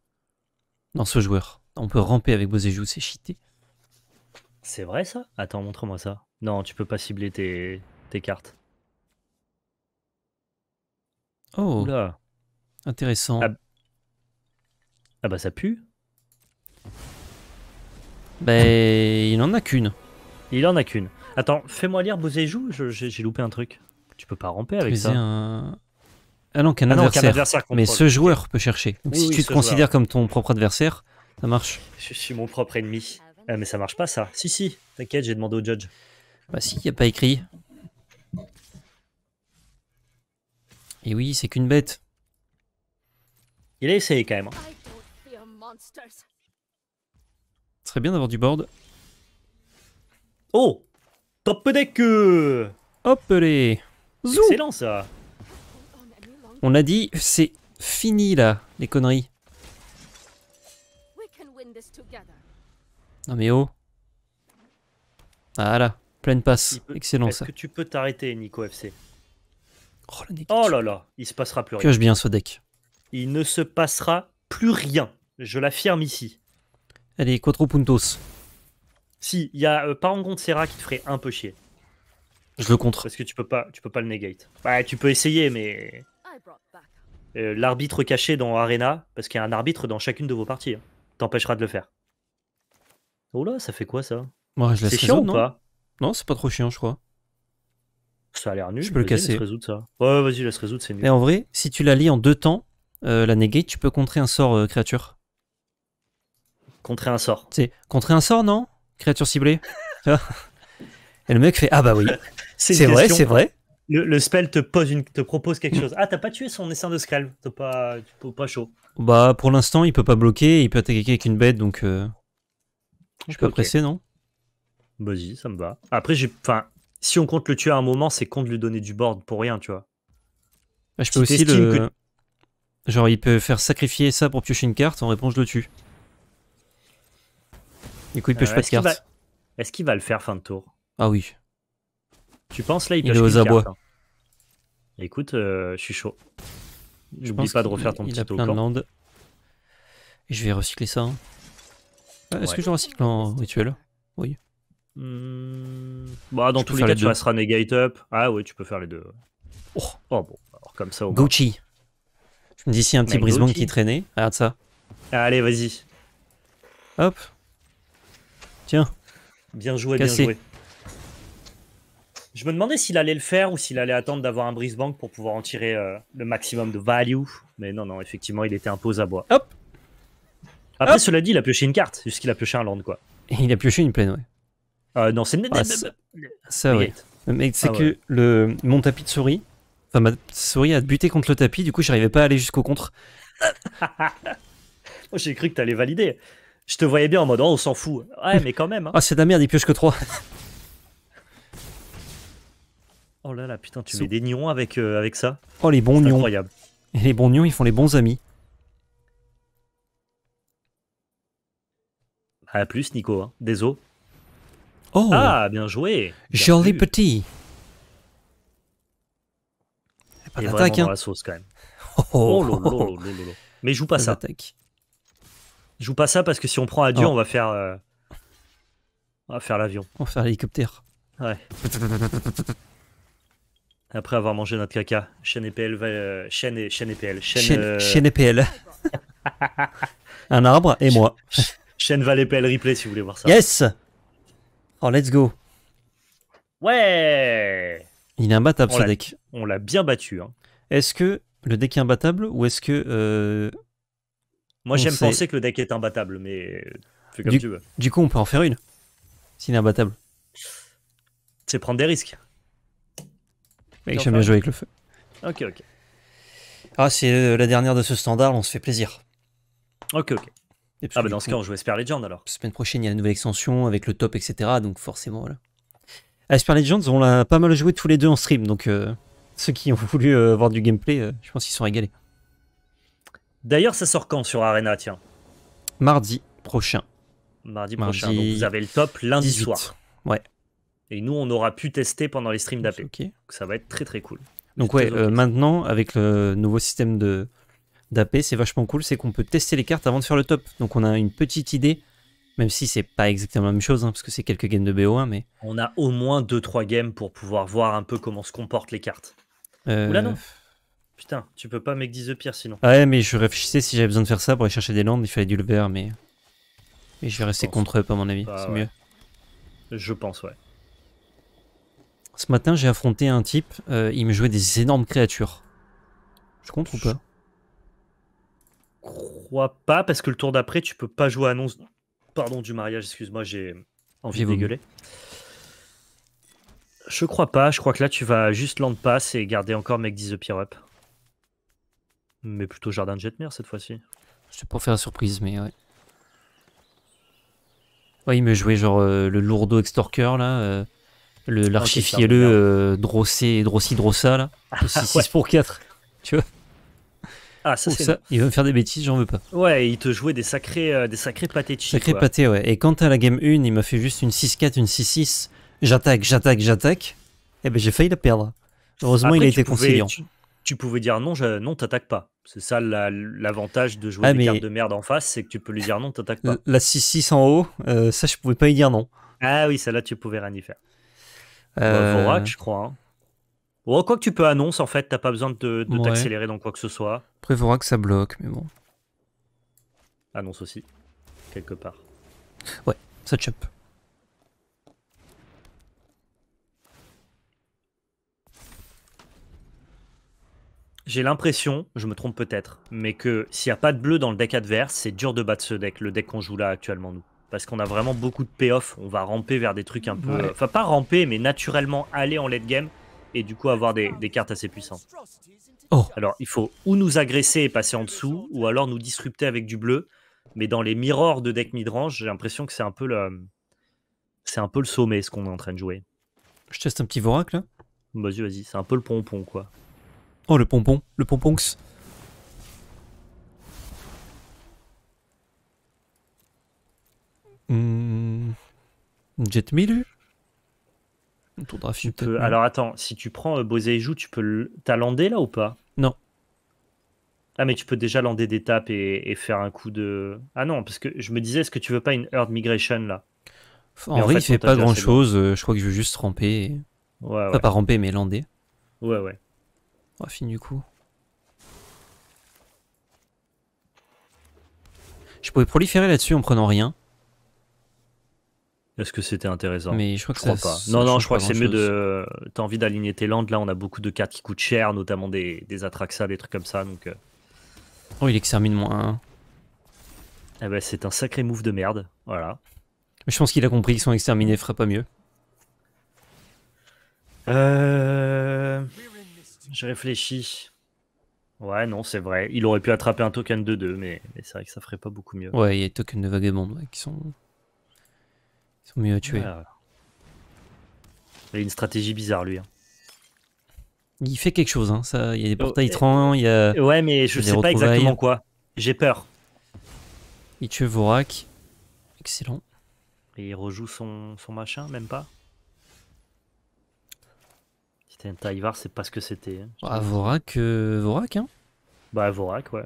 Non, ce joueur. On peut ramper avec Bozéjou, c'est cheaté. C'est vrai ça Attends, montre-moi ça. Non, tu peux pas cibler tes, cartes. Oh. là. Intéressant. Ah. ah. bah ça pue. Ben, il en a qu'une. Il en a qu'une. Attends, fais-moi lire joue j'ai loupé un truc. Tu peux pas ramper avec ça. Ah, ah non, qu'un adversaire. mais ce joueur peut chercher. si tu te considères comme ton propre adversaire, ça marche. Je suis mon propre ennemi. Ah, mais ça marche pas ça. Si, si, t'inquiète, j'ai demandé au judge. Bah si, y a pas écrit. Et oui, c'est qu'une bête. Il a essayé quand même. Hein. Ce serait bien d'avoir du board. Oh Top deck euh. Hop les Excellent ça On a dit, c'est fini là, les conneries. Non mais oh Voilà, pleine passe, excellent ça. Est-ce que tu peux t'arrêter Nico FC Oh, la oh là là, il se passera plus rien. je bien ce deck. Il ne se passera plus rien. Je l'affirme ici. Allez, quattro puntos. Si, il y a euh, pas en compte Serra qui te ferait un peu chier. Je le contre. Parce que tu peux pas, tu peux pas le negate. Bah, tu peux essayer, mais. Euh, l'arbitre caché dans Arena, parce qu'il y a un arbitre dans chacune de vos parties, hein. t'empêchera de le faire. Oh là, ça fait quoi ça C'est chiant ou pas Non, non c'est pas trop chiant, je crois. Ça a l'air nul. Je peux le casser. ça. Ouais, vas-y, laisse résoudre, c'est nul. Mais en vrai, si tu la lis en deux temps, euh, la negate, tu peux contrer un sort euh, créature. Contrer un sort. C'est contrer un sort, non Créature ciblée. Et le mec fait Ah bah oui. c'est vrai, c'est vrai. Le, spell te, pose une, te propose quelque chose. Ah, t'as pas tué son essaim de scalp. T'es pas, pas chaud. Bah, pour l'instant, il peut pas bloquer. Il peut attaquer avec une bête, donc. Euh, je peux apprécier, presser, non Vas-y, ça me va. Après, j'ai. Enfin, si on compte le tuer à un moment, c'est compte lui donner du board pour rien, tu vois. Bah, je peux aussi le. Genre il peut faire sacrifier ça pour piocher une carte, en réponse je le tue. Du coup il pioche euh, pas de carte. Est-ce qu'il va le faire fin de tour Ah oui. Tu penses là il pioche il est aux abois. Carte, hein Écoute, euh, je suis chaud. J'oublie pas de refaire ton il petit a plein Et je vais recycler ça. Hein. Ah, est-ce que je recycle en rituel Oui. Hmm. Bah, dans tous les cas, tu vas se renegate up. Ah oui, tu peux faire les deux. Oh. oh, bon, alors comme ça au Gucci. D'ici, un petit brisebank qui traînait. Regarde ça. Allez, vas-y. Hop. Tiens. Bien joué, bien joué. Je me demandais s'il allait le faire ou s'il allait attendre d'avoir un brisebank pour pouvoir en tirer euh, le maximum de value. Mais non, non, effectivement, il était un pose à bois. Hop. Après, cela dit, il a pioché une carte, puisqu'il a pioché un land, quoi. il a pioché une plaine, ouais. Euh, non, c'est... Ah, ça, ouais. Mais c'est que le, mon tapis de souris, Enfin, ma souris a buté contre le tapis, du coup, j'arrivais pas à aller jusqu'au contre. j'ai cru que t'allais valider. Je te voyais bien en mode, oh, on s'en fout. Ouais, mais quand même. Hein. Ah, c'est de la merde, il pioche que 3. oh là là, putain, tu mets des nions avec, euh, avec ça. Oh, les bons nions. incroyable. les bons nions, ils font les bons amis. Bah, à plus, Nico. Hein. Désolé. Oh. Ah, bien joué. Bien Joli petit pas d'attaque. Hein. la sauce quand même. Mais joue pas ça. je Joue pas ça parce que si on prend adieu on va faire. Euh, on va faire l'avion. On va faire l'hélicoptère. Ouais. Après avoir mangé notre caca, chaîne EPL va. Euh, chaîne, et... chaîne EPL. Euh, e Un arbre et moi. Chaîne Val e pl replay si vous voulez voir ça. Yes! Oh, let's go! Ouais! Il est imbattable ce deck on l'a bien battu. Hein. Est-ce que le deck est imbattable ou est-ce que. Euh, Moi, j'aime penser que le deck est imbattable, mais euh, comme du, tu veux. Du coup, on peut en faire une s'il est imbattable. C'est prendre des risques. Mais j'aime bien jouer avec le feu. Ok, ok. Ah, c'est euh, la dernière de ce standard, on se fait plaisir. Ok, ok. ah, bah dans ce cas, on joue Esper Legend alors. Semaine prochaine, il y a la nouvelle extension avec le top, etc. Donc, forcément, voilà. Esper Legends, on l'a pas mal joué tous les deux en stream, donc ceux qui ont voulu euh, voir du gameplay, euh, je pense qu'ils sont régalés. D'ailleurs, ça sort quand sur Arena, tiens Mardi prochain. Mardi, prochain, donc vous avez le top lundi soir. Ouais. Et nous, on aura pu tester pendant les streams d'AP. ça va être très très cool. Donc ouais, euh, maintenant, avec le nouveau système de d'AP, c'est vachement cool, c'est qu'on peut tester les cartes avant de faire le top. Donc on a une petite idée, même si c'est pas exactement la même chose, hein, parce que c'est quelques games de BO1, mais... On a au moins 2-3 games pour pouvoir voir un peu comment se comportent les cartes. Euh, non Putain, tu peux pas make 10 de pire sinon. Ah ouais, mais je réfléchissais si j'avais besoin de faire ça pour aller chercher des landes, il fallait du lever, mais. Mais je vais rester contre eux, à mon avis, bah c'est mieux. Je pense, ouais. Ce matin, j'ai affronté un type, euh, il me jouait des énormes créatures. Je compte ou pas crois pas, parce que le tour d'après, tu peux pas jouer annonce. Pardon du mariage, excuse-moi, j'ai envie de dégueuler. Je crois pas. Je crois que là, tu vas juste land et garder encore mec 10 the Pire Up. Mais plutôt Jardin de Jetmer cette fois-ci. Je sais pas faire la surprise, mais ouais. Ouais, il me jouait genre euh, le lourdeau extorqueur là. Euh, le ah, L'archifielleux euh, Drossé, Drossi Drossa là. 6 ah, pour 4. Tu vois ah, ça, c'est... il veut me faire des bêtises, j'en veux pas. Ouais, il te jouait des sacrés, des sacrés pâtés de Sacré pâté, ouais. Et quant à la game 1, il m'a fait juste une 6-4, une 6-6 j'attaque, j'attaque, j'attaque. et eh ben, j'ai failli la perdre. Heureusement, il a été conseillant conciliant. Tu, pouvais dire non, je, non, t'attaques pas. C'est ça l'avantage de jouer ah, des de merde en face, c'est que tu peux lui dire non, t'attaques pas. La 6-6 en haut, euh, ça, je pouvais pas lui dire non. Ah oui, celle-là, tu pouvais rien y faire. Euh... je crois. Hein. quoi que tu peux annonce, en fait, t'as pas besoin de, t'accélérer dans quoi que ce soit. Après, que ça bloque, mais bon. Annonce aussi, quelque part. Ouais, ça chope. J'ai l'impression, je me trompe peut-être, mais que s'il n'y a pas de bleu dans le deck adverse, c'est dur de battre ce deck, le deck qu'on joue là actuellement nous. Parce qu'on a vraiment beaucoup de payoff, on va ramper vers des trucs un peu... Enfin pas ramper, mais naturellement aller en late game et du coup avoir des, cartes assez puissantes. Oh. Alors il faut ou nous agresser et passer en dessous, ou alors nous disrupter avec du bleu. Mais dans les mirrors de deck midrange, j'ai l'impression que c'est un peu le... C'est un peu le sommet ce qu'on est en train de jouer. Je teste un petit vorac là Vas-y, vas-y, c'est un peu le pompon quoi. Oh, le pompon, le pomponx. Mmh. Jet Milu tu Alors attends, si tu prends euh, et Joue, tu peux. T'as landé là ou pas Non. Ah, mais tu peux déjà lander des tapes et, faire un coup de. Ah non, parce que je me disais, est-ce que tu veux pas une Herd Migration là En fait, il fait pas grand chose. Euh, je crois que je veux juste ramper. Ouais, pas ramper, mais lander. Ouais, ouais. Oh, du coup. Je pouvais proliférer là-dessus en prenant rien. Est-ce que c'était intéressant Mais je crois que pas. non, non, je crois, que c'est mieux de. T'as envie d'aligner tes landes. Là, on a beaucoup de cartes qui coûtent cher, notamment des, des Atraxa, des trucs comme ça. Donc. Euh. Oh, il extermine moins eh ben, c'est un sacré move de merde. Voilà. Je pense qu'il a compris qu'ils sont exterminés, ferait pas mieux. Euh. Je réfléchis. Ouais, non, c'est vrai. Il aurait pu attraper un token de 2, mais, c'est vrai que ça ferait pas beaucoup mieux. Ouais, il y a des tokens de vagabond ouais, qui sont... mieux à tuer. Il a une stratégie bizarre, lui. Hein. Il fait quelque chose, hein, ça. Il y a des portails oh, euh, il y a. Ouais, mais je sais pas exactement quoi. J'ai peur. Il tue Vorak. Excellent. Et il rejoue son machin, même pas un Taïvar, c'est pas ce que c'était. Hein. Bah, Vorak, euh, Vorak, hein Bah, Vorak, ouais.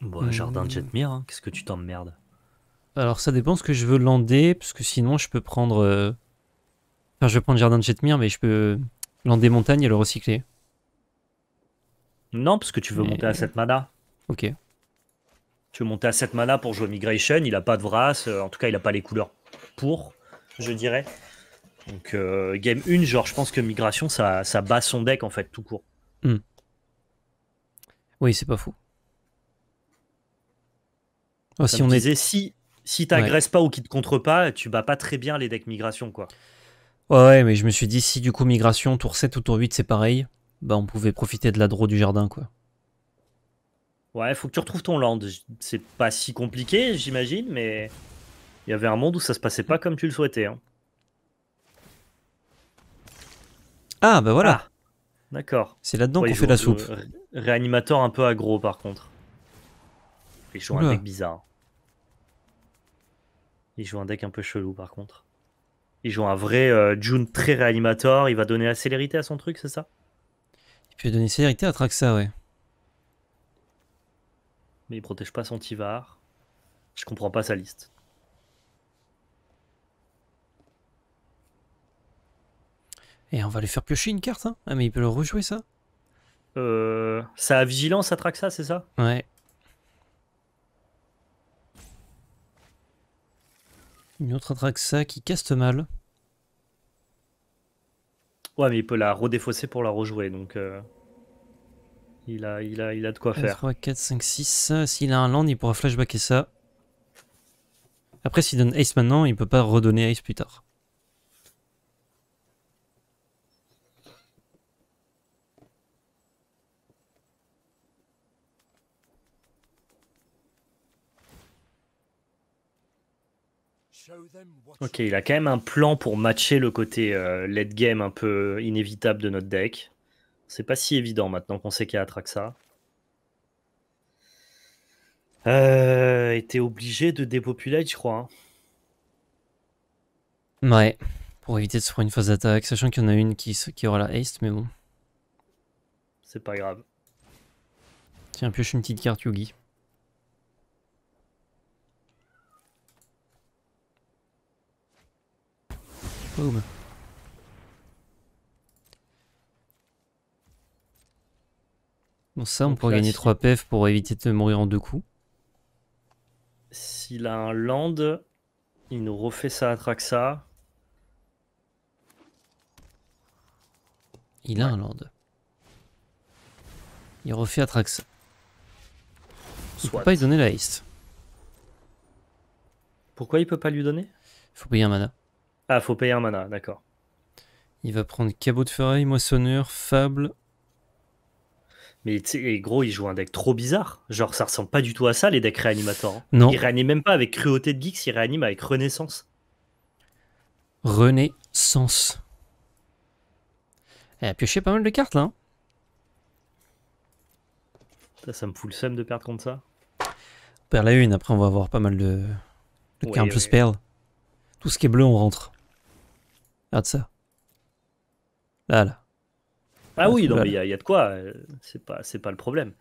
Bon, hmm. jardin de Jetmir, hein. qu'est-ce que tu t'emmerdes Alors, ça dépend ce que je veux lander, parce que sinon, je peux prendre. Euh, enfin, je vais prendre jardin de Jetmir, mais je peux lander montagne et le recycler. Non, parce que tu veux monter à cette mana. Ok. Tu veux monter à 7 mana pour jouer Migration, il n'a pas de Vras, euh, en tout cas il n'a pas les couleurs pour, je dirais. Donc euh, game 1, genre je pense que Migration, ça, ça bat son deck en fait tout court. Hmm. Oui, c'est pas fou. Oh, si on disait, si, si t'agresses pas ou qu'il te contre pas, tu bats pas très bien les decks Migration quoi. Ouais, mais je me suis dit si du coup Migration, tour 7 ou tour 8 c'est pareil, bah on pouvait profiter de la draw du jardin quoi. Ouais, faut que tu retrouves ton land. C'est pas si compliqué, j'imagine, mais il y avait un monde où ça se passait pas comme tu le souhaitais. Hein. Ah, bah voilà. Ah, d'accord. C'est là-dedans qu'on fait la soupe. réanimateur un peu aggro, par contre. Il joue un deck bizarre. Il joue un deck un peu chelou, par contre. Il joue un vrai euh, June très réanimateur. Il va donner la célérité à son truc, c'est ça Il peut donner célérité à Traxa, ouais mais il protège pas son Tivar. Je comprends pas sa liste. Et on va lui faire piocher une carte, hein. Ah mais il peut le rejouer ça euh, Ça a vigilance attraque ça, c'est ça Ouais. Une autre ça, qui caste mal. Ouais, mais il peut la redéfausser pour la rejouer, donc... Euh. Il a, de quoi faire. 3, 4, 5, 6. S'il a un land, il pourra flashbacker ça. Après, s'il donne Ace maintenant, il peut pas redonner Ace plus tard. Ok, il a quand même un plan pour matcher le côté euh, late game un peu inévitable de notre deck. C'est pas si évident maintenant qu'on sait qu'il y a Atraxa. Euh, était obligé de dépopuler, je crois. Hein. Ouais, pour éviter de se prendre une phase d'attaque, sachant qu'il y en a une qui, qui aura la haste, mais bon. C'est pas grave. Tiens, pioche une petite carte Yugi. Boom. ça, on pourrait gagner 3 PF pour éviter de mourir en deux coups. S'il a un land, il nous refait ça sa ça Il a un land. Il refait Atraxa. Il pas lui donner la haste. Pourquoi il peut pas lui donner Faut payer un mana. Ah, faut payer un mana, d'accord. Il va prendre Cabot de Ferraille, Moissonneur, Fable, mais gros, il joue un deck trop bizarre. Genre, ça ressemble pas du tout à ça, les decks réanimateurs. Hein. Non. Il réanime même pas avec Cruauté de Geeks, il réanime avec Renaissance. Renaissance. Elle a pioché pas mal de cartes là. Hein. Ça, ça me fout le seum de perdre contre ça. On perd la une, après on va avoir pas mal de, de ouais, cartes, Tout ce qui est bleu, on rentre. Regarde ça. Là, là. Ah oui, il y, a, de quoi. Euh, c'est pas, c'est pas le problème.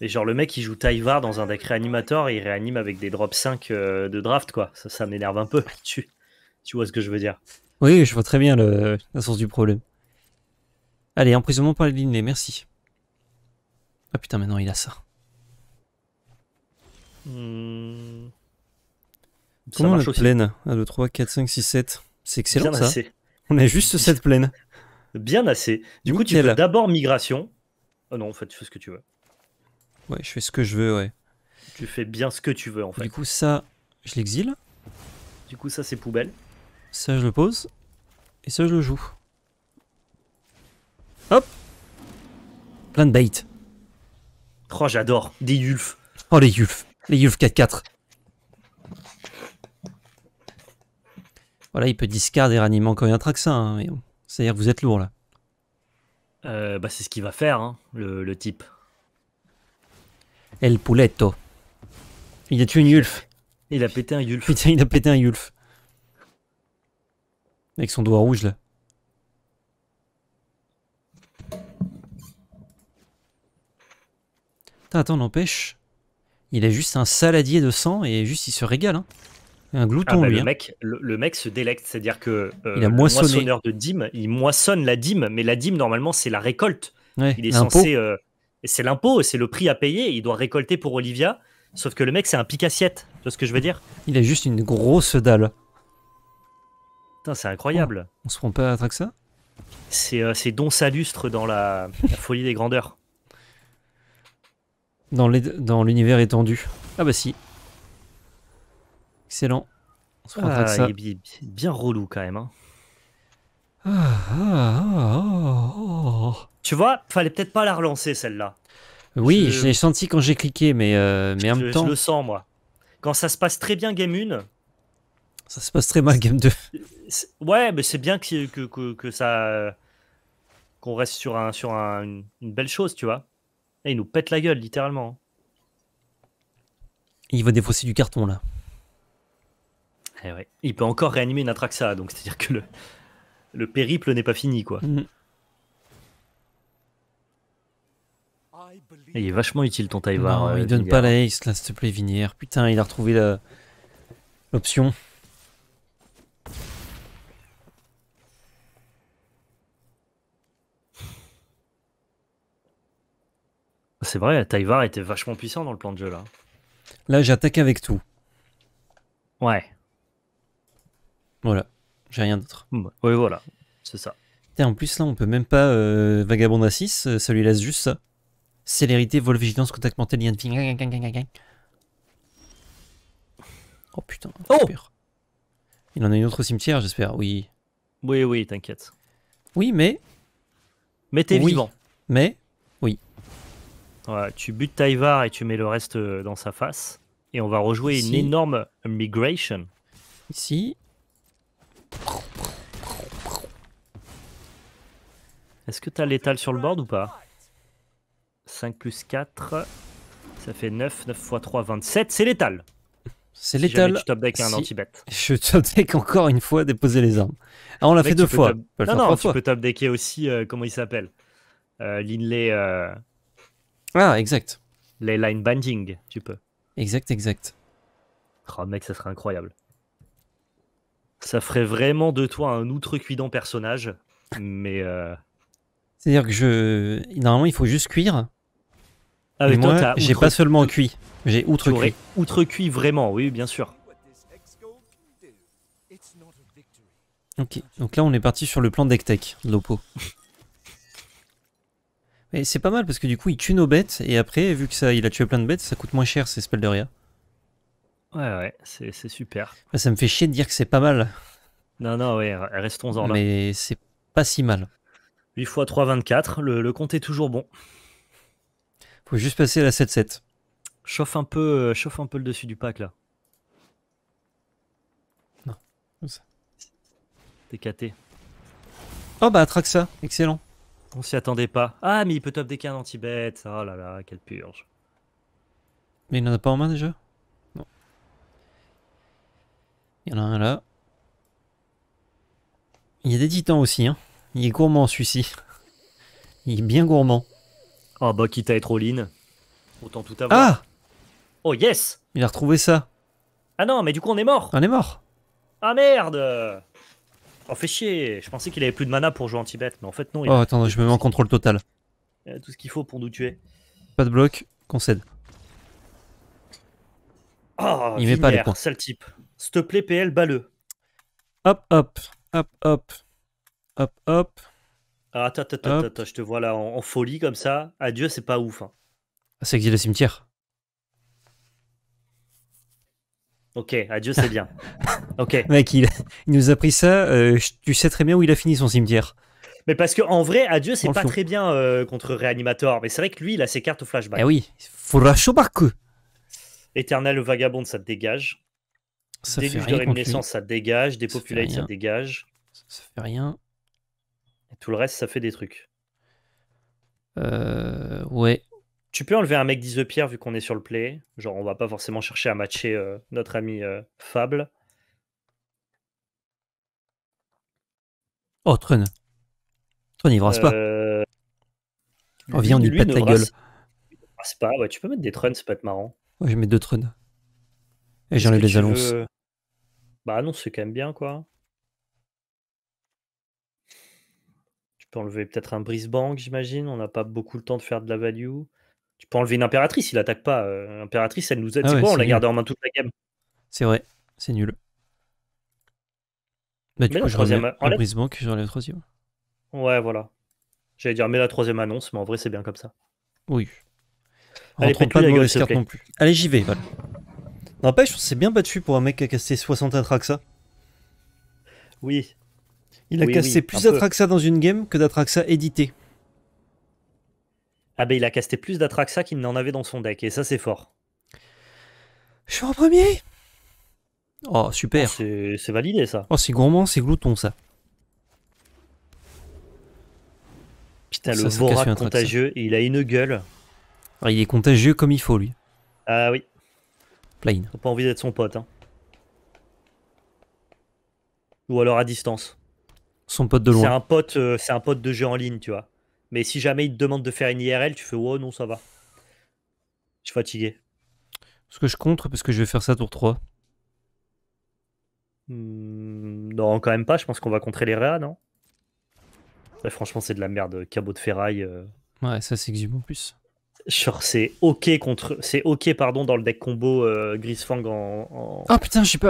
Et genre, le mec, il joue Taivar dans un deck réanimateur il réanime avec des drops 5 euh, de draft, quoi. Ça, ça m'énerve un peu. Tu, tu vois ce que je veux dire Oui, je vois très bien le, la source du problème. Allez, emprisonnement par les lignes, merci. Ah putain, maintenant il a ça. Hmm. Comment plaine 1, 2, 3, 4, 5, 6, 7. C'est excellent ça. On a juste cette plaine bien assez. Du coup, tu fais d'abord migration. Oh non, en fait, tu fais ce que tu veux. Ouais, je fais ce que je veux, ouais. Tu fais bien ce que tu veux, en fait. Du coup, ça, je l'exile. Du coup, ça, c'est poubelle. Ça, je le pose. Et ça, je le joue. Hop Plein de bait. Oh, j'adore. Des yulfs. Oh, les yulfs. Les yulfs 4-4. Voilà, il peut discarder et quand il y a un traxin, c'est-à-dire que vous êtes lourd là. Euh, bah, c'est ce qu'il va faire, hein, le, type. El Puleto. Il a tué une Yulf. Il a pété un Yulf. Putain, il a pété un Yulf. Avec son doigt rouge là. Attends, n'empêche. Il a juste un saladier de sang et juste il se régale. Hein glouton, ah bah, hein. le, mec, se délecte, c'est-à-dire que euh, il a le moissonneur de dîme, il moissonne la dîme, mais la dîme, normalement, c'est la récolte. il est censé. Euh, c'est l'impôt, c'est le prix à payer, il doit récolter pour Olivia, sauf que le mec, c'est un assiette. tu vois ce que je veux dire Il a juste une grosse dalle. Putain, c'est incroyable. on se prend pas à ça C'est euh, Don Salustre dans la, la folie des grandeurs. Dans l'univers étendu. Ah bah si, Excellent. Ah, bien relou quand même. Hein. Ah, ah, tu vois, fallait peut-être pas la relancer celle-là. Oui, je, l'ai senti quand j'ai cliqué, mais, euh, mais en même temps. Je le sens moi. Quand ça se passe très bien Game 1. Ça se passe très mal Game 2. Ouais, mais c'est bien que, que, ça. Qu'on reste sur, un, sur une, belle chose, tu vois. Et il nous pète la gueule, littéralement. Hein. Il va défausser du carton, là. Eh il peut encore réanimer Natraxa, donc c'est-à-dire que le, périple n'est pas fini, quoi. Mm. il est vachement utile ton Taivar. Euh, il donne pas la ace là, s'il te plaît, Vinière. Putain, il a retrouvé l'option. C'est vrai, Taivar était vachement puissant dans le plan de jeu là. Là, j'attaque avec tout. Ouais. Voilà, j'ai rien d'autre. Mm. Oui, voilà, c'est ça. en plus, là, on peut même pas euh, Vagabond à 6, euh, ça lui laisse juste ça. Célérité, vol, vigilance, contact mental, lien de Oh putain, oh Il en a une autre cimetière, j'espère, oui. Oui, oui, t'inquiète. Oui, mais. Mais t'es oui. vivant. Mais, oui. tu butes Taivar et tu mets le reste euh, dans sa face. Et on va rejouer une énorme migration. Ici. Est-ce que t'as l'étal sur le board ou pas 5 plus 4, ça fait 9. 9 x 3, 27. C'est l'étal C'est l'étal. Je top un anti-bet. Je top deck encore une fois déposer les armes. Ah, on l'a fait deux fois. Non, non, tu peux top decker aussi, euh, comment il s'appelle euh, euh, Ah, exact. Les line binding, tu peux. Exact, exact. Oh mec, ça serait incroyable. Ça ferait vraiment de toi un outrecuidant personnage, mais. Euh, C'est-à-dire que je. Normalement, il faut juste cuire. Avec ah moi, j'ai pas seulement cuit, j'ai outre-cuit. Outre-cuit vraiment, oui, bien sûr. Ok, donc là on est parti sur le plan deck de l'Opo. Mais c'est pas mal parce que du coup il tue nos bêtes et après, vu que ça, il a tué plein de bêtes, ça coûte moins cher ces spells de Ria. Ouais, ouais, c'est, super. Ça me fait chier de dire que c'est pas mal. Non, non, ouais, restons-en là. Mais c'est pas si mal. 8 x 3, 24. Le, compte est toujours bon. Faut juste passer à la 7-7. Chauffe un, peu, euh, chauffe un peu le dessus du pack là. Non, comme ça. T'es Oh bah, attraque ça. Excellent. On s'y attendait pas. Ah, mais il peut top des un anti Oh là là, quelle purge. Mais il n'en a pas en main déjà Il y a des titans aussi, hein. Il est gourmand celui-ci. Il est bien gourmand. Oh bah quitte à être all in. Autant tout avoir. Ah Oh yes Il a retrouvé ça. Ah non, mais du coup on est mort On est mort Ah merde Oh fait chier Je pensais qu'il avait plus de mana pour jouer en Tibet mais en fait non. Il oh attends, je me mets en contrôle total. Il euh, a tout ce qu'il faut pour nous tuer. Pas de bloc, concède. Oh, il met pas les points. sale type. S'il te plaît, PL, balleux Hop, hop, hop, hop, hop, hop. Ah, attends, attends, je te vois là en, folie comme ça. Adieu, c'est pas ouf. Hein. Ah, c'est qui le cimetière Ok, adieu, c'est bien. ok. Mec, il, nous a pris ça. Euh, tu sais très bien où il a fini son cimetière. Mais parce que en vrai, adieu, c'est pas très bien euh, contre réanimator Mais c'est vrai que lui, il a ses cartes au flashback. Eh oui, Furashobaku. Éternel vagabond, ça te dégage. Ça de ça dégage. Des ça, dégage. Ça fait rien. Et tout le reste, ça fait des trucs. Euh, ouais. Tu peux enlever un mec d'Ise vu qu'on est sur le play. Genre, on va pas forcément chercher à matcher euh, notre ami euh, Fable. Oh, Trun. Trun, il brasse pas. Oh, viens, on lui, pète la gueule. Il brasse pas. Ah, ouais, tu peux mettre des Truns, ça peut être marrant. Ouais, je mets deux Trun Et j'enlève les annonces. Bah non, c'est quand même bien, quoi. Tu peux enlever peut-être un brise j'imagine. On n'a pas beaucoup le temps de faire de la value. Tu peux enlever une impératrice, il attaque pas. Euh, impératrice, elle nous aide. Ah c'est quoi On l'a gardé en main toute la game. C'est vrai, c'est nul. Bah, du coup, je troisième... remets brise troisième. Ouais, voilà. J'allais dire, mets la troisième annonce, mais en vrai, c'est bien comme ça. Oui. On ne pas de non plus. Allez, j'y vais, voilà. N'empêche, on s'est bien battu pour un mec qui a cassé 60 Atraxa. Oui. Il a cassé plus d'Atraxa dans une game que d'Atraxa édité. Ah ben il a casté plus d'Atraxa qu'il n'en avait dans son deck, et ça c'est fort. Je suis en premier Oh super ah, C'est validé ça Oh c'est gourmand, c'est glouton ça Putain le Vorak contagieux, il a une gueule. Ah, il est contagieux comme il faut lui. Ah oui pas envie d'être son pote. Hein. Ou alors à distance. Son pote de loin. C'est un pote, euh, c'est un pote de jeu en ligne, tu vois. Mais si jamais il te demande de faire une IRL, tu fais oh non ça va. Je suis fatigué. ce que je contre parce que je vais faire ça tour 3. Hmm, non, quand même pas. Je pense qu'on va contrer les Réa, non Franchement, c'est de la merde. Cabot de ferraille. Euh. Ouais, ça c'est en plus. Genre, c'est ok contre, c'est ok pardon dans le deck combo euh, Grisfang en, en. Oh, putain, je suis Je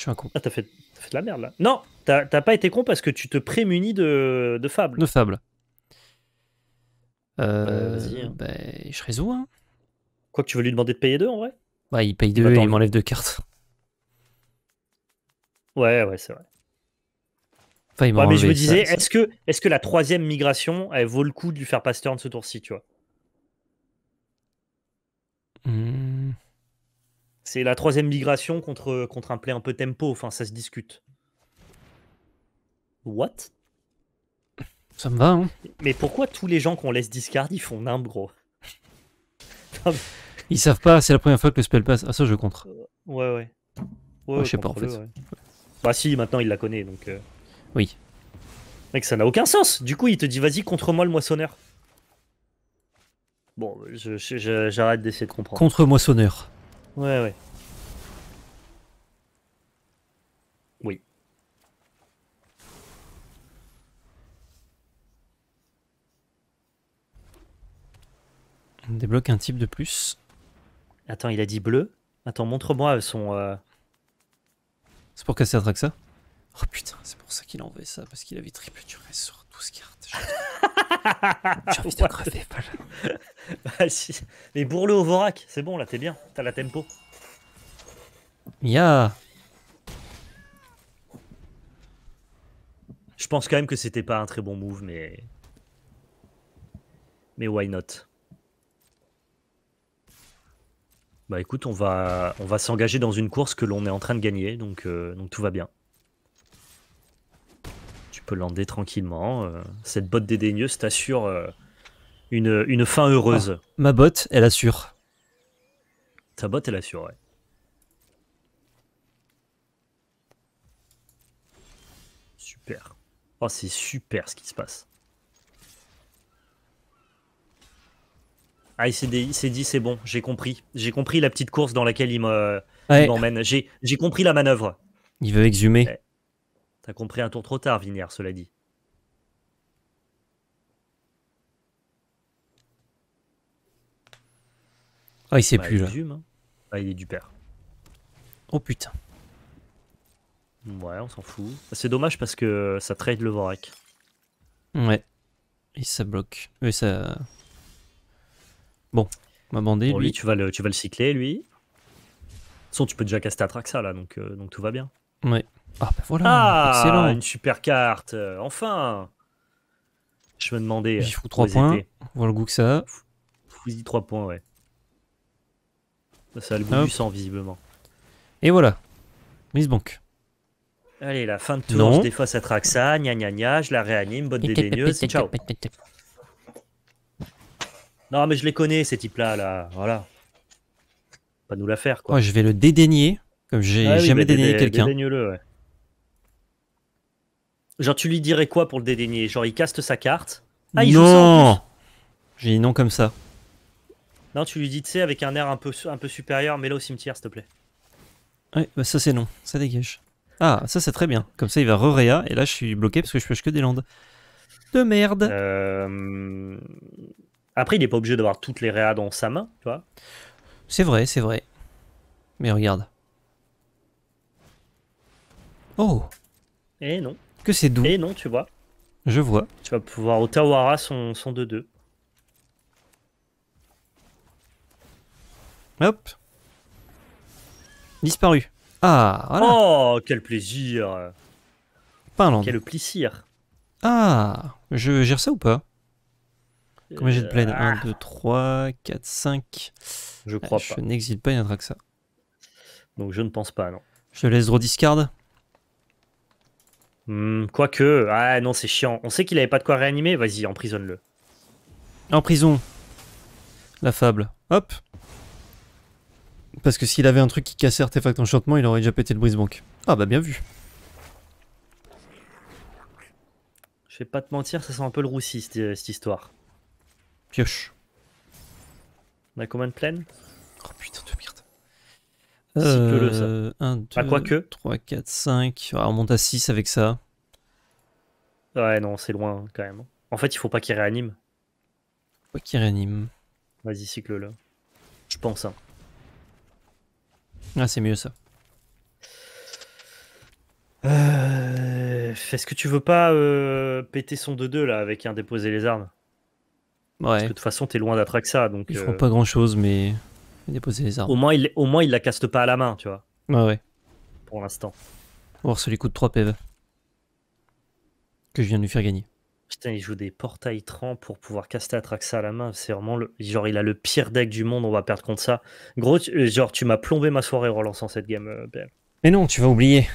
suis un con. Ah, t'as fait... fait, de la merde là. Non, t'as pas été con parce que tu te prémunis de, de fable. De fable. Euh, bah, vas-y hein. bah, je résous. Hein. Quoi que tu veux lui demander de payer deux en vrai Bah, il paye deux et il m'enlève deux cartes. Ouais, ouais, c'est vrai mais je me disais, est-ce que, est que la troisième migration, elle vaut le coup de lui faire passer en ce tour-ci, tu vois hmm. C'est la troisième migration contre, contre un play un peu tempo, enfin ça se discute. What Ça me va, hein Mais pourquoi tous les gens qu'on laisse discard, ils font nimb, gros Ils savent pas, c'est la première fois que le spell passe. Ah ça, je contre. Ouais, ouais. Ah, ouais, je sais pas, en fait. Bah si, maintenant il la connaît, donc... Euh. Oui. Mec, ça n'a aucun sens. Du coup, il te dit vas-y contre moi le moissonneur. Bon, j'arrête d'essayer de comprendre. Contre moissonneur. Ouais, ouais. Oui. On débloque un type de plus. Attends, il a dit bleu. Attends, montre-moi son. Euh, C'est pour casser ça Oh putain, c'est pour ça qu'il a envoyé ça, parce qu'il avait triple reste sur 12 cartes. J'ai envie de crever, pas bah, Mais bourre-le au Vorak, c'est bon, là t'es bien, t'as la tempo. Ya. Yeah. Je pense quand même que c'était pas un très bon move, mais. Mais why not? Bah écoute, on va, on va s'engager dans une course que l'on est en train de gagner, donc, euh, donc tout va bien peux lander tranquillement. Euh, cette botte dédaigneuse t'assure euh, une, une, fin heureuse. Ah, ma botte, elle assure. Ta botte, elle assure, ouais. Super. Oh, c'est super ce qui se passe. Ah, il s'est dit, c'est bon, j'ai compris. J'ai compris la petite course dans laquelle il m'emmène. J'ai compris la manœuvre. Il veut exhumer. Eh, T'as compris un tour trop tard, Vinière, cela dit. Ah, il sait bah, plus il là. Hein. Bah, il est du père. Oh putain. Ouais, on s'en fout. C'est dommage parce que ça trade le Vorak. Ouais. Et ça bloque. Et ça. Bon, m'a bandé. lui, tu, vas le, tu vas le cycler, lui. De toute façon, tu peux déjà caster ça là, donc, euh, donc tout va bien. Ouais. Ah, bah voilà, ah, excellent. une super carte, euh, enfin Je me demandais. Il faut 3 points, voir le goût que ça a. y 3 points, ouais. Ça a le goût du sang, visiblement. Et voilà, mise Bank. Allez, la fin de tour, non. je défausse à Traxa, gna gna gna, je la réanime, Bonne dédaigneuse, ciao. Non, mais je les connais, ces types-là, là, voilà. Pas nous la faire, quoi. Moi, oh, je vais le dédaigner, comme j'ai ah jamais bah, dédaigné quelqu'un. Genre, tu lui dirais quoi pour le dédaigner Genre, il caste sa carte. Ah, il non J'ai dit non comme ça. Non, tu lui dis, tu sais, avec un air un peu, un peu supérieur, mets-le au cimetière, s'il te plaît. Ouais, bah ça c'est non, ça dégage. Ah, ça c'est très bien. Comme ça, il va re-réa, et là je suis bloqué parce que je pêche que des landes. De merde euh... Après, il n'est pas obligé d'avoir toutes les réas dans sa main, tu vois. C'est vrai, c'est vrai. Mais regarde. Oh Eh non c'est doux Et non, tu vois. Je vois. Tu vas pouvoir Tawara son 2-2. Hop. Disparu. Ah, oh, quel plaisir. Pinland. Quel plaisir. Ah, je gère ça ou pas euh, Combien j'ai de plaines 1, 2, 3, 4, 5. Je crois je ah, pas. Je pas, il n'y en aura que ça. Donc je ne pense pas, non. Je te laisse rediscard Hmm, quoique, ah non, c'est chiant. On sait qu'il avait pas de quoi réanimer, vas-y, emprisonne-le. En prison. La fable. Hop. Parce que s'il avait un truc qui cassait artefact enchantement, il aurait déjà pété le brise-banque. Ah bah bien vu. Je vais pas te mentir, ça sent un peu le roussi cette, histoire. Pioche. On a combien de plaines Cycle-le, 1, 2, quoi que. 3, 4, 5. on monte à 6 avec ça. Ouais, non, c'est loin quand même. En fait, il faut pas qu'il réanime. Faut pas qu'il réanime. Vas-y, cycle-le. Je pense. Hein. Ah, c'est mieux ça. Euh, Est-ce que tu veux pas euh, péter son 2-2 là avec un déposer les armes Ouais. Parce que de toute façon, t'es loin d'attraper donc. Ils ne feront euh, pas grand chose, mais déposer les Au moins, il, au moins, il la caste pas à la main, tu vois. Ouais, ouais. Pour l'instant. Voir celui les coûte de 3 PV. Que je viens de lui faire gagner. Putain, il joue des portails trans pour pouvoir caster Atraxa à la main. C'est vraiment le. Genre, il a le pire deck du monde, on va perdre contre ça. Gros, euh, genre, tu m'as plombé ma soirée en relançant cette game, euh, Mais non, tu vas oublier.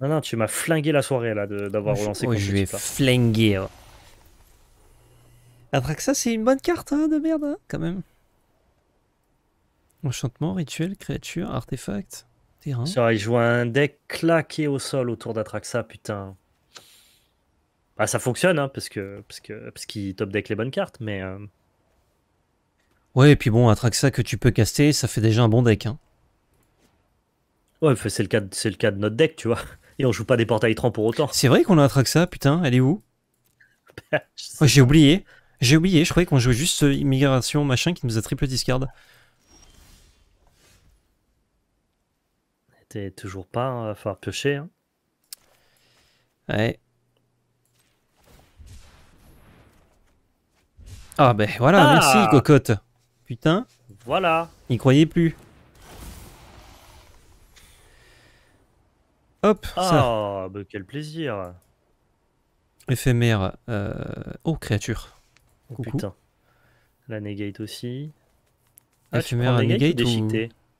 Non, non, tu m'as flingué la soirée, là, d'avoir relancé. Je, je hein. flingué. Atraxa, c'est une bonne carte hein, de merde, hein, quand même. Enchantement, rituel, créature, artefact, terrain. il joue un deck claqué au sol autour d'Atraxa, putain. Bah, ça fonctionne, hein, parce que parce que parce qu'il top deck les bonnes cartes, mais. Euh. Ouais, et puis bon, Atraxa que tu peux caster, ça fait déjà un bon deck. Hein. Ouais, c'est le, cas de, c'est le cas de notre deck, tu vois. Et on joue pas des portails trans pour autant. C'est vrai qu'on a Atraxa, putain, elle est où oh, J'ai oublié. J'ai oublié, je croyais qu'on jouait juste euh, immigration machin qui nous a triple discard. T'es toujours pas, hein, euh, va falloir piocher. Hein. Ouais. Ah ben voilà, ah merci cocotte. Putain. Voilà. N'y croyait plus. Hop, ah, ça. Ah, quel plaisir. Éphémère. Euh... Oh, créature. Oh, putain. La negate aussi. Ah, Éphémère, tu negate, ou...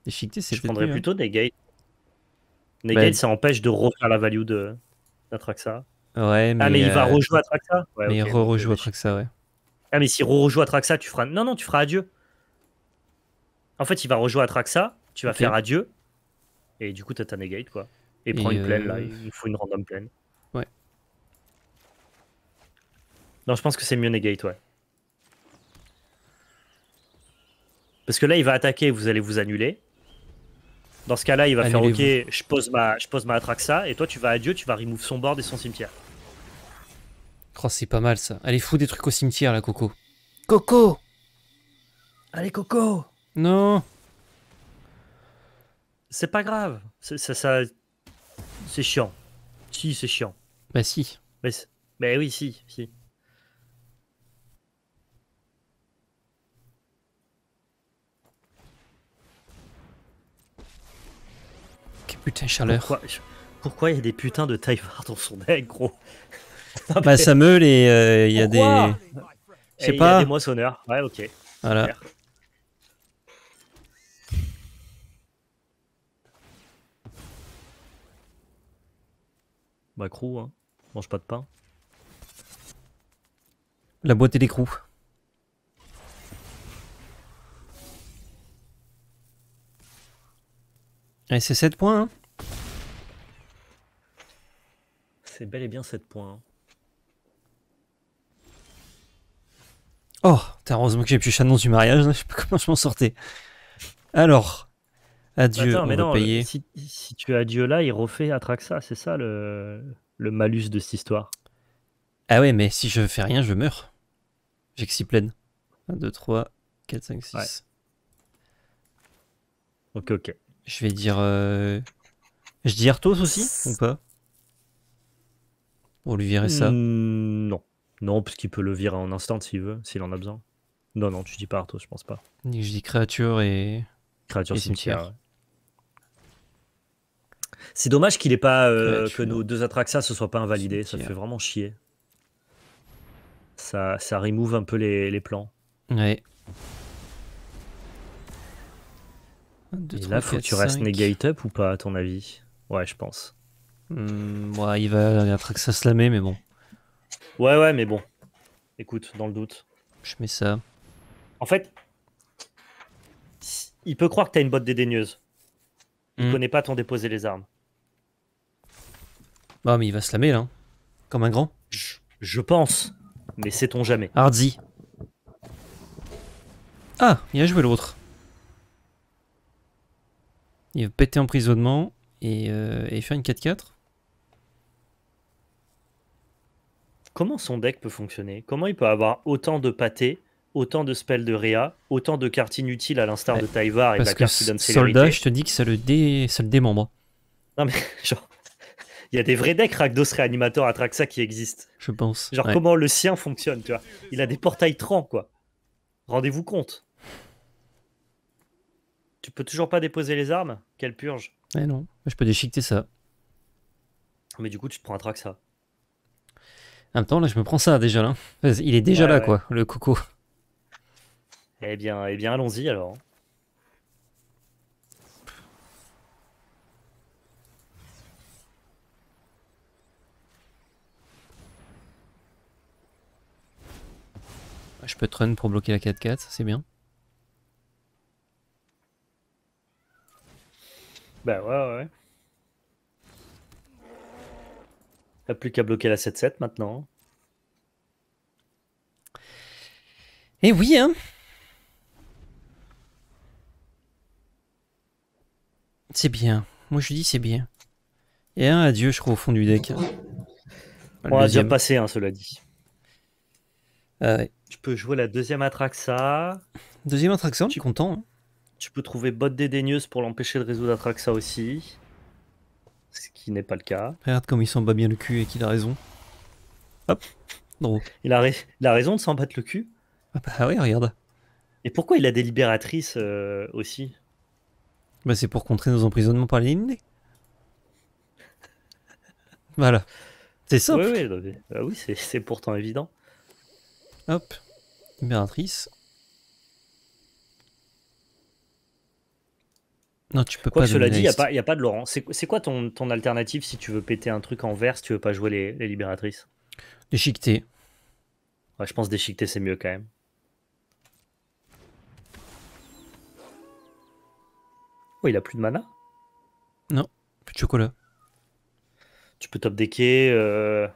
déchiqueté c'est Je prendrais hein. plutôt negate. Negate, ben, ça empêche de refaire la value d'Atraxa. De... Ouais, ah, mais. Ah, mais il va euh, rejouer Atraxa ouais, Mais il re-rejoue Atraxa, ouais. Ah, mais s'il re-rejoue Atraxa, tu feras. Non, non, tu feras adieu. En fait, il va rejouer Atraxa, tu vas faire adieu, et du coup, t'as ta negate, quoi. Et, prends une euh, pleine, là, il faut une random pleine. Ouais. Non, je pense que c'est mieux negate, ouais. Parce que là, il va attaquer, vous allez vous annuler. Dans ce cas-là, il va faire OK, je pose, ma, je pose ma Atraxa, et toi, tu vas adieu, tu vas remove son board et son cimetière. Oh, c'est pas mal ça. Allez, fous des trucs au cimetière là, Coco. Coco Allez, Coco Non C'est pas grave. C'est, ça, ça... c'est chiant. Si, c'est chiant. Bah, si. Mais, mais oui, si, si. Putain, chaleur. Pourquoi, pourquoi il y a des putains de taillards dans son deck, gros Bah, ça meule et euh, il y a des. Je sais pas. Eh, y a des moissonneurs. Ouais, ok. Voilà. Bah, crew, hein. mange pas de pain. La boîte et l'écrou. Et c'est 7 points. Hein. c'est bel et bien 7 points. Hein. Oh, heureusement que j'ai pu chanon du mariage, je sais pas comment je m'en sortais. Alors, adieu, payer. Si, tu as adieu là, il refait ça c'est ça le, le malus de cette histoire. Ah ouais, mais si je fais rien, je meurs. pleine 1, 2, 3, 4, 5, 6. Ok, ok. Je vais dire... Je euh, dis Arthos aussi ou pas Pour lui virer ça hmm, Non. Non, parce qu'il peut le virer en instant s'il veut, s'il en a besoin. Non, non, tu dis pas Arthos, je pense pas. Je dis créature et... Créature cimetière. C'est dommage qu'il ait pas euh, que nos deux Atraxa se soient pas invalidés. Ça fait vraiment chier. Ça, ça remove un peu les, les plans. Ouais. Et là, faut que tu restes negate up ou pas, à ton avis Ouais, je pense. Hmm, ouais, il va il que ça se met mais bon. Ouais, ouais, mais bon. Écoute, dans le doute. Je mets ça. En fait, il peut croire que t'as une botte dédaigneuse. Il hmm. connaît pas ton déposer les armes. Bah, mais il va se lamer là. Hein. Comme un grand. Je, pense. Mais sait-on jamais. Hardy. Ah, il a joué l'autre. Il va péter emprisonnement euh, et, faire une 4-4. Comment son deck peut fonctionner Comment il peut avoir autant de pâtés, autant de spells de Réa, autant de cartes inutiles à l'instar de Taivar et de la carte qui donne Soldat, je te dis que ça le, dé... démembre. Hein. Non mais genre, il y a des vrais decks Rakdos à Atraxa qui existent. Je pense. Genre comment le sien fonctionne, tu vois. Il a des portails trans, quoi. Rendez-vous compte. Tu peux toujours pas déposer les armes Quelle purge Eh non, je peux déchiqueter ça. Mais du coup, tu te prends un ça. En même temps, là, je me prends ça déjà. Là. Il est déjà là, quoi, le coco. Eh bien, eh bien allons-y alors. Je peux trun pour bloquer la 4-4, c'est bien. Bah ouais, ouais. T'as plus qu'à bloquer la 7-7 maintenant. Et hein. eh oui, hein. C'est bien. Moi, je dis c'est bien. Et un adieu, je crois, au fond du deck. On a déjà passé, hein, cela dit. Je ah peux jouer la deuxième Atraxa. Deuxième Atraxa, je suis content. Hein. Tu peux trouver botte dédaigneuse pour l'empêcher de résoudre Atraxa aussi. Ce qui n'est pas le cas. Regarde comme il s'en bat bien le cul et qu'il a raison. Hop non. Il, a raison de s'en battre le cul. Ah bah oui, regarde. Et pourquoi il a des libératrices euh, aussi Bah c'est pour contrer nos emprisonnements par les Voilà. C'est simple. Bah oui, oui, oui c'est pourtant évident. Hop. Libératrice. Non, tu peux quoi pas. cela dit, il n'y a, pas de Laurent. C'est quoi ton, ton, alternative si tu veux péter un truc en vert, si tu veux pas jouer les, libératrices Déchiqueter. je pense déchiqueter, c'est mieux quand même. Oh, il a plus de mana Non, plus de chocolat. Tu peux top euh.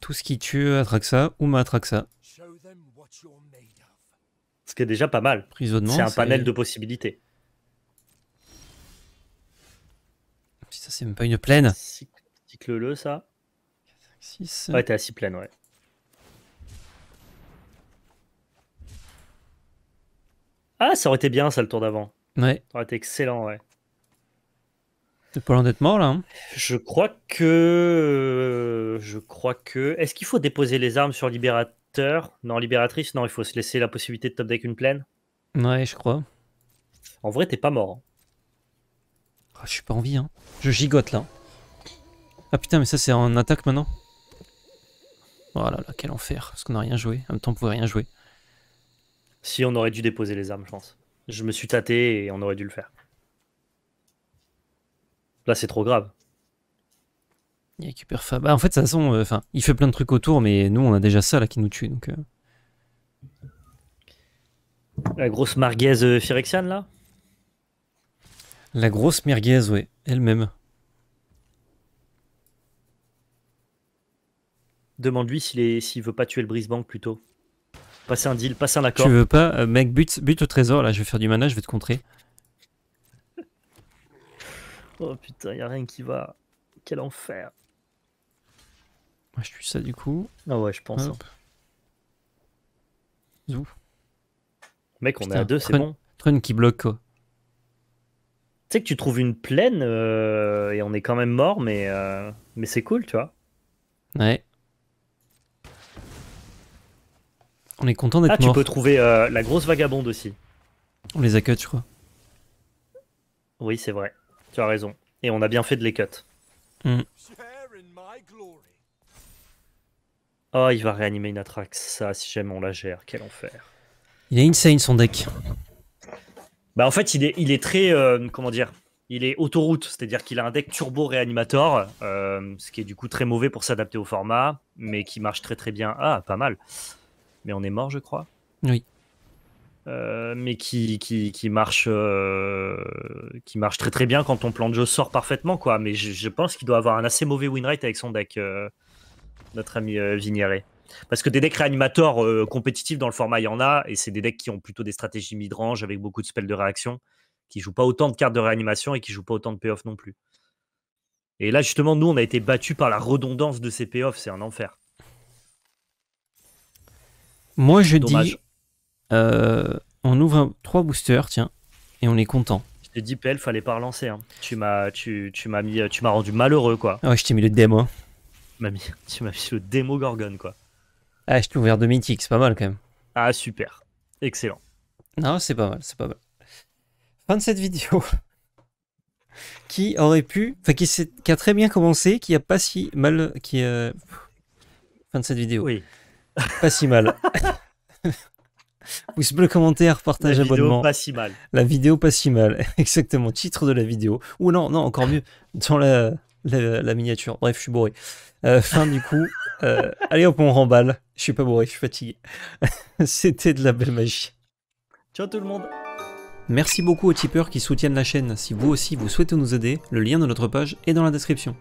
Tout ce qui tue Atraxa ou Matraxa. Ce qui est déjà pas mal. C'est un panel de possibilités. c'est même pas une plaine. Cycle-le, ça. 4, 5, 6. Ouais, t'es à 6 plaines, ouais. Ah, ça aurait été bien, ça, le tour d'avant. Ouais. Ça aurait été excellent, ouais. T'es pas loin d'être mort, là. Hein. je crois que. Je crois que. Est-ce qu'il faut déposer les armes sur Libérateur Non, Libératrice, non, il faut se laisser la possibilité de top deck une plaine. Ouais, je crois. En vrai, t'es pas mort. Hein. Ah, je suis pas envie, hein. Je gigote là. Ah putain, mais ça c'est en attaque maintenant. Oh là là, quel enfer. Parce qu'on a rien joué. En même temps, on pouvait rien jouer. Si, on aurait dû déposer les armes, je pense. Je me suis tâté et on aurait dû le faire. Là, c'est trop grave. Il récupère Fab. Bah, en fait, de toute façon, euh, il fait plein de trucs autour, mais nous, on a déjà ça là qui nous tue. Donc, euh. La grosse margaise euh, Phyrexiane là la grosse merguez, ouais, elle-même. Demande-lui s'il veut pas tuer le brise plutôt. Passer un deal, passer un accord. Tu veux pas, euh, mec, but, but au trésor, là, je vais faire du mana, je vais te contrer. oh putain, y a rien qui va. Quel enfer. Moi, je tue ça du coup. Ah ouais, je pense. Hein. Zou. Mec, on est à deux, c'est bon. Trun qui bloque quoi. Tu sais que tu trouves une plaine euh, et on est quand même mort, mais, euh, mais c'est cool, tu vois. Ouais. On est content d'être ah, tu peux trouver euh, la grosse vagabonde aussi. On les a cut, je crois. Oui, c'est vrai. Tu as raison. Et on a bien fait de les cut. Oh, mm. ah, il va réanimer une attraxe, ça, si jamais on la gère. Quel enfer. Il a insane son deck. Bah, en fait, il est, il est très. Euh, comment dire il est autoroute, c'est-à-dire qu'il a un deck turbo réanimator, euh, ce qui est du coup très mauvais pour s'adapter au format, mais qui marche très très bien. Ah, pas mal. Mais on est mort, je crois. Oui. Euh, mais qui, qui, marche, qui marche très très bien quand ton plan de jeu sort parfaitement, quoi. Mais je, pense qu'il doit avoir un assez mauvais winrate avec son deck, notre ami Vigneret. Parce que des decks réanimateurs euh, compétitifs dans le format, il y en a, et c'est des decks qui ont plutôt des stratégies mid-range avec beaucoup de spells de réaction, qui jouent pas autant de cartes de réanimation et qui jouent pas autant de payoff non plus. Et là, justement, nous, on a été battus par la redondance de ces payoffs, c'est un enfer. Moi, je dis, euh, on ouvre trois boosters, tiens, et on est content. Je t'ai dit, PL, fallait pas relancer. Hein. Tu m'as tu, mis, euh, tu rendu malheureux, quoi. Ah ouais, je t'ai mis le démo. tu m'as mis le démo Gorgon, quoi. Ah, je t'ai ouvert de mythique, c'est pas mal quand même. Ah, super. Excellent. Non, c'est pas mal, c'est pas mal. Fin de cette vidéo. qui aurait pu. Enfin, qui, a très bien commencé, qui a pas si mal. Qui, euh, Fin de cette vidéo. Oui. Pas si mal. Pouce bleu, commentaire, partage, la vidéo abonnement. Pas si mal. La vidéo pas si mal. Exactement. Titre de la vidéo. Ou non, non, encore mieux. Dans la, miniature. Bref, je suis bourré. Euh, fin du coup. Euh, allez hop, on remballe. Je suis pas bourré, je suis fatigué. C'était de la belle magie. Ciao tout le monde. Merci beaucoup aux tipeurs qui soutiennent la chaîne. Si vous aussi vous souhaitez nous aider, le lien de notre page est dans la description.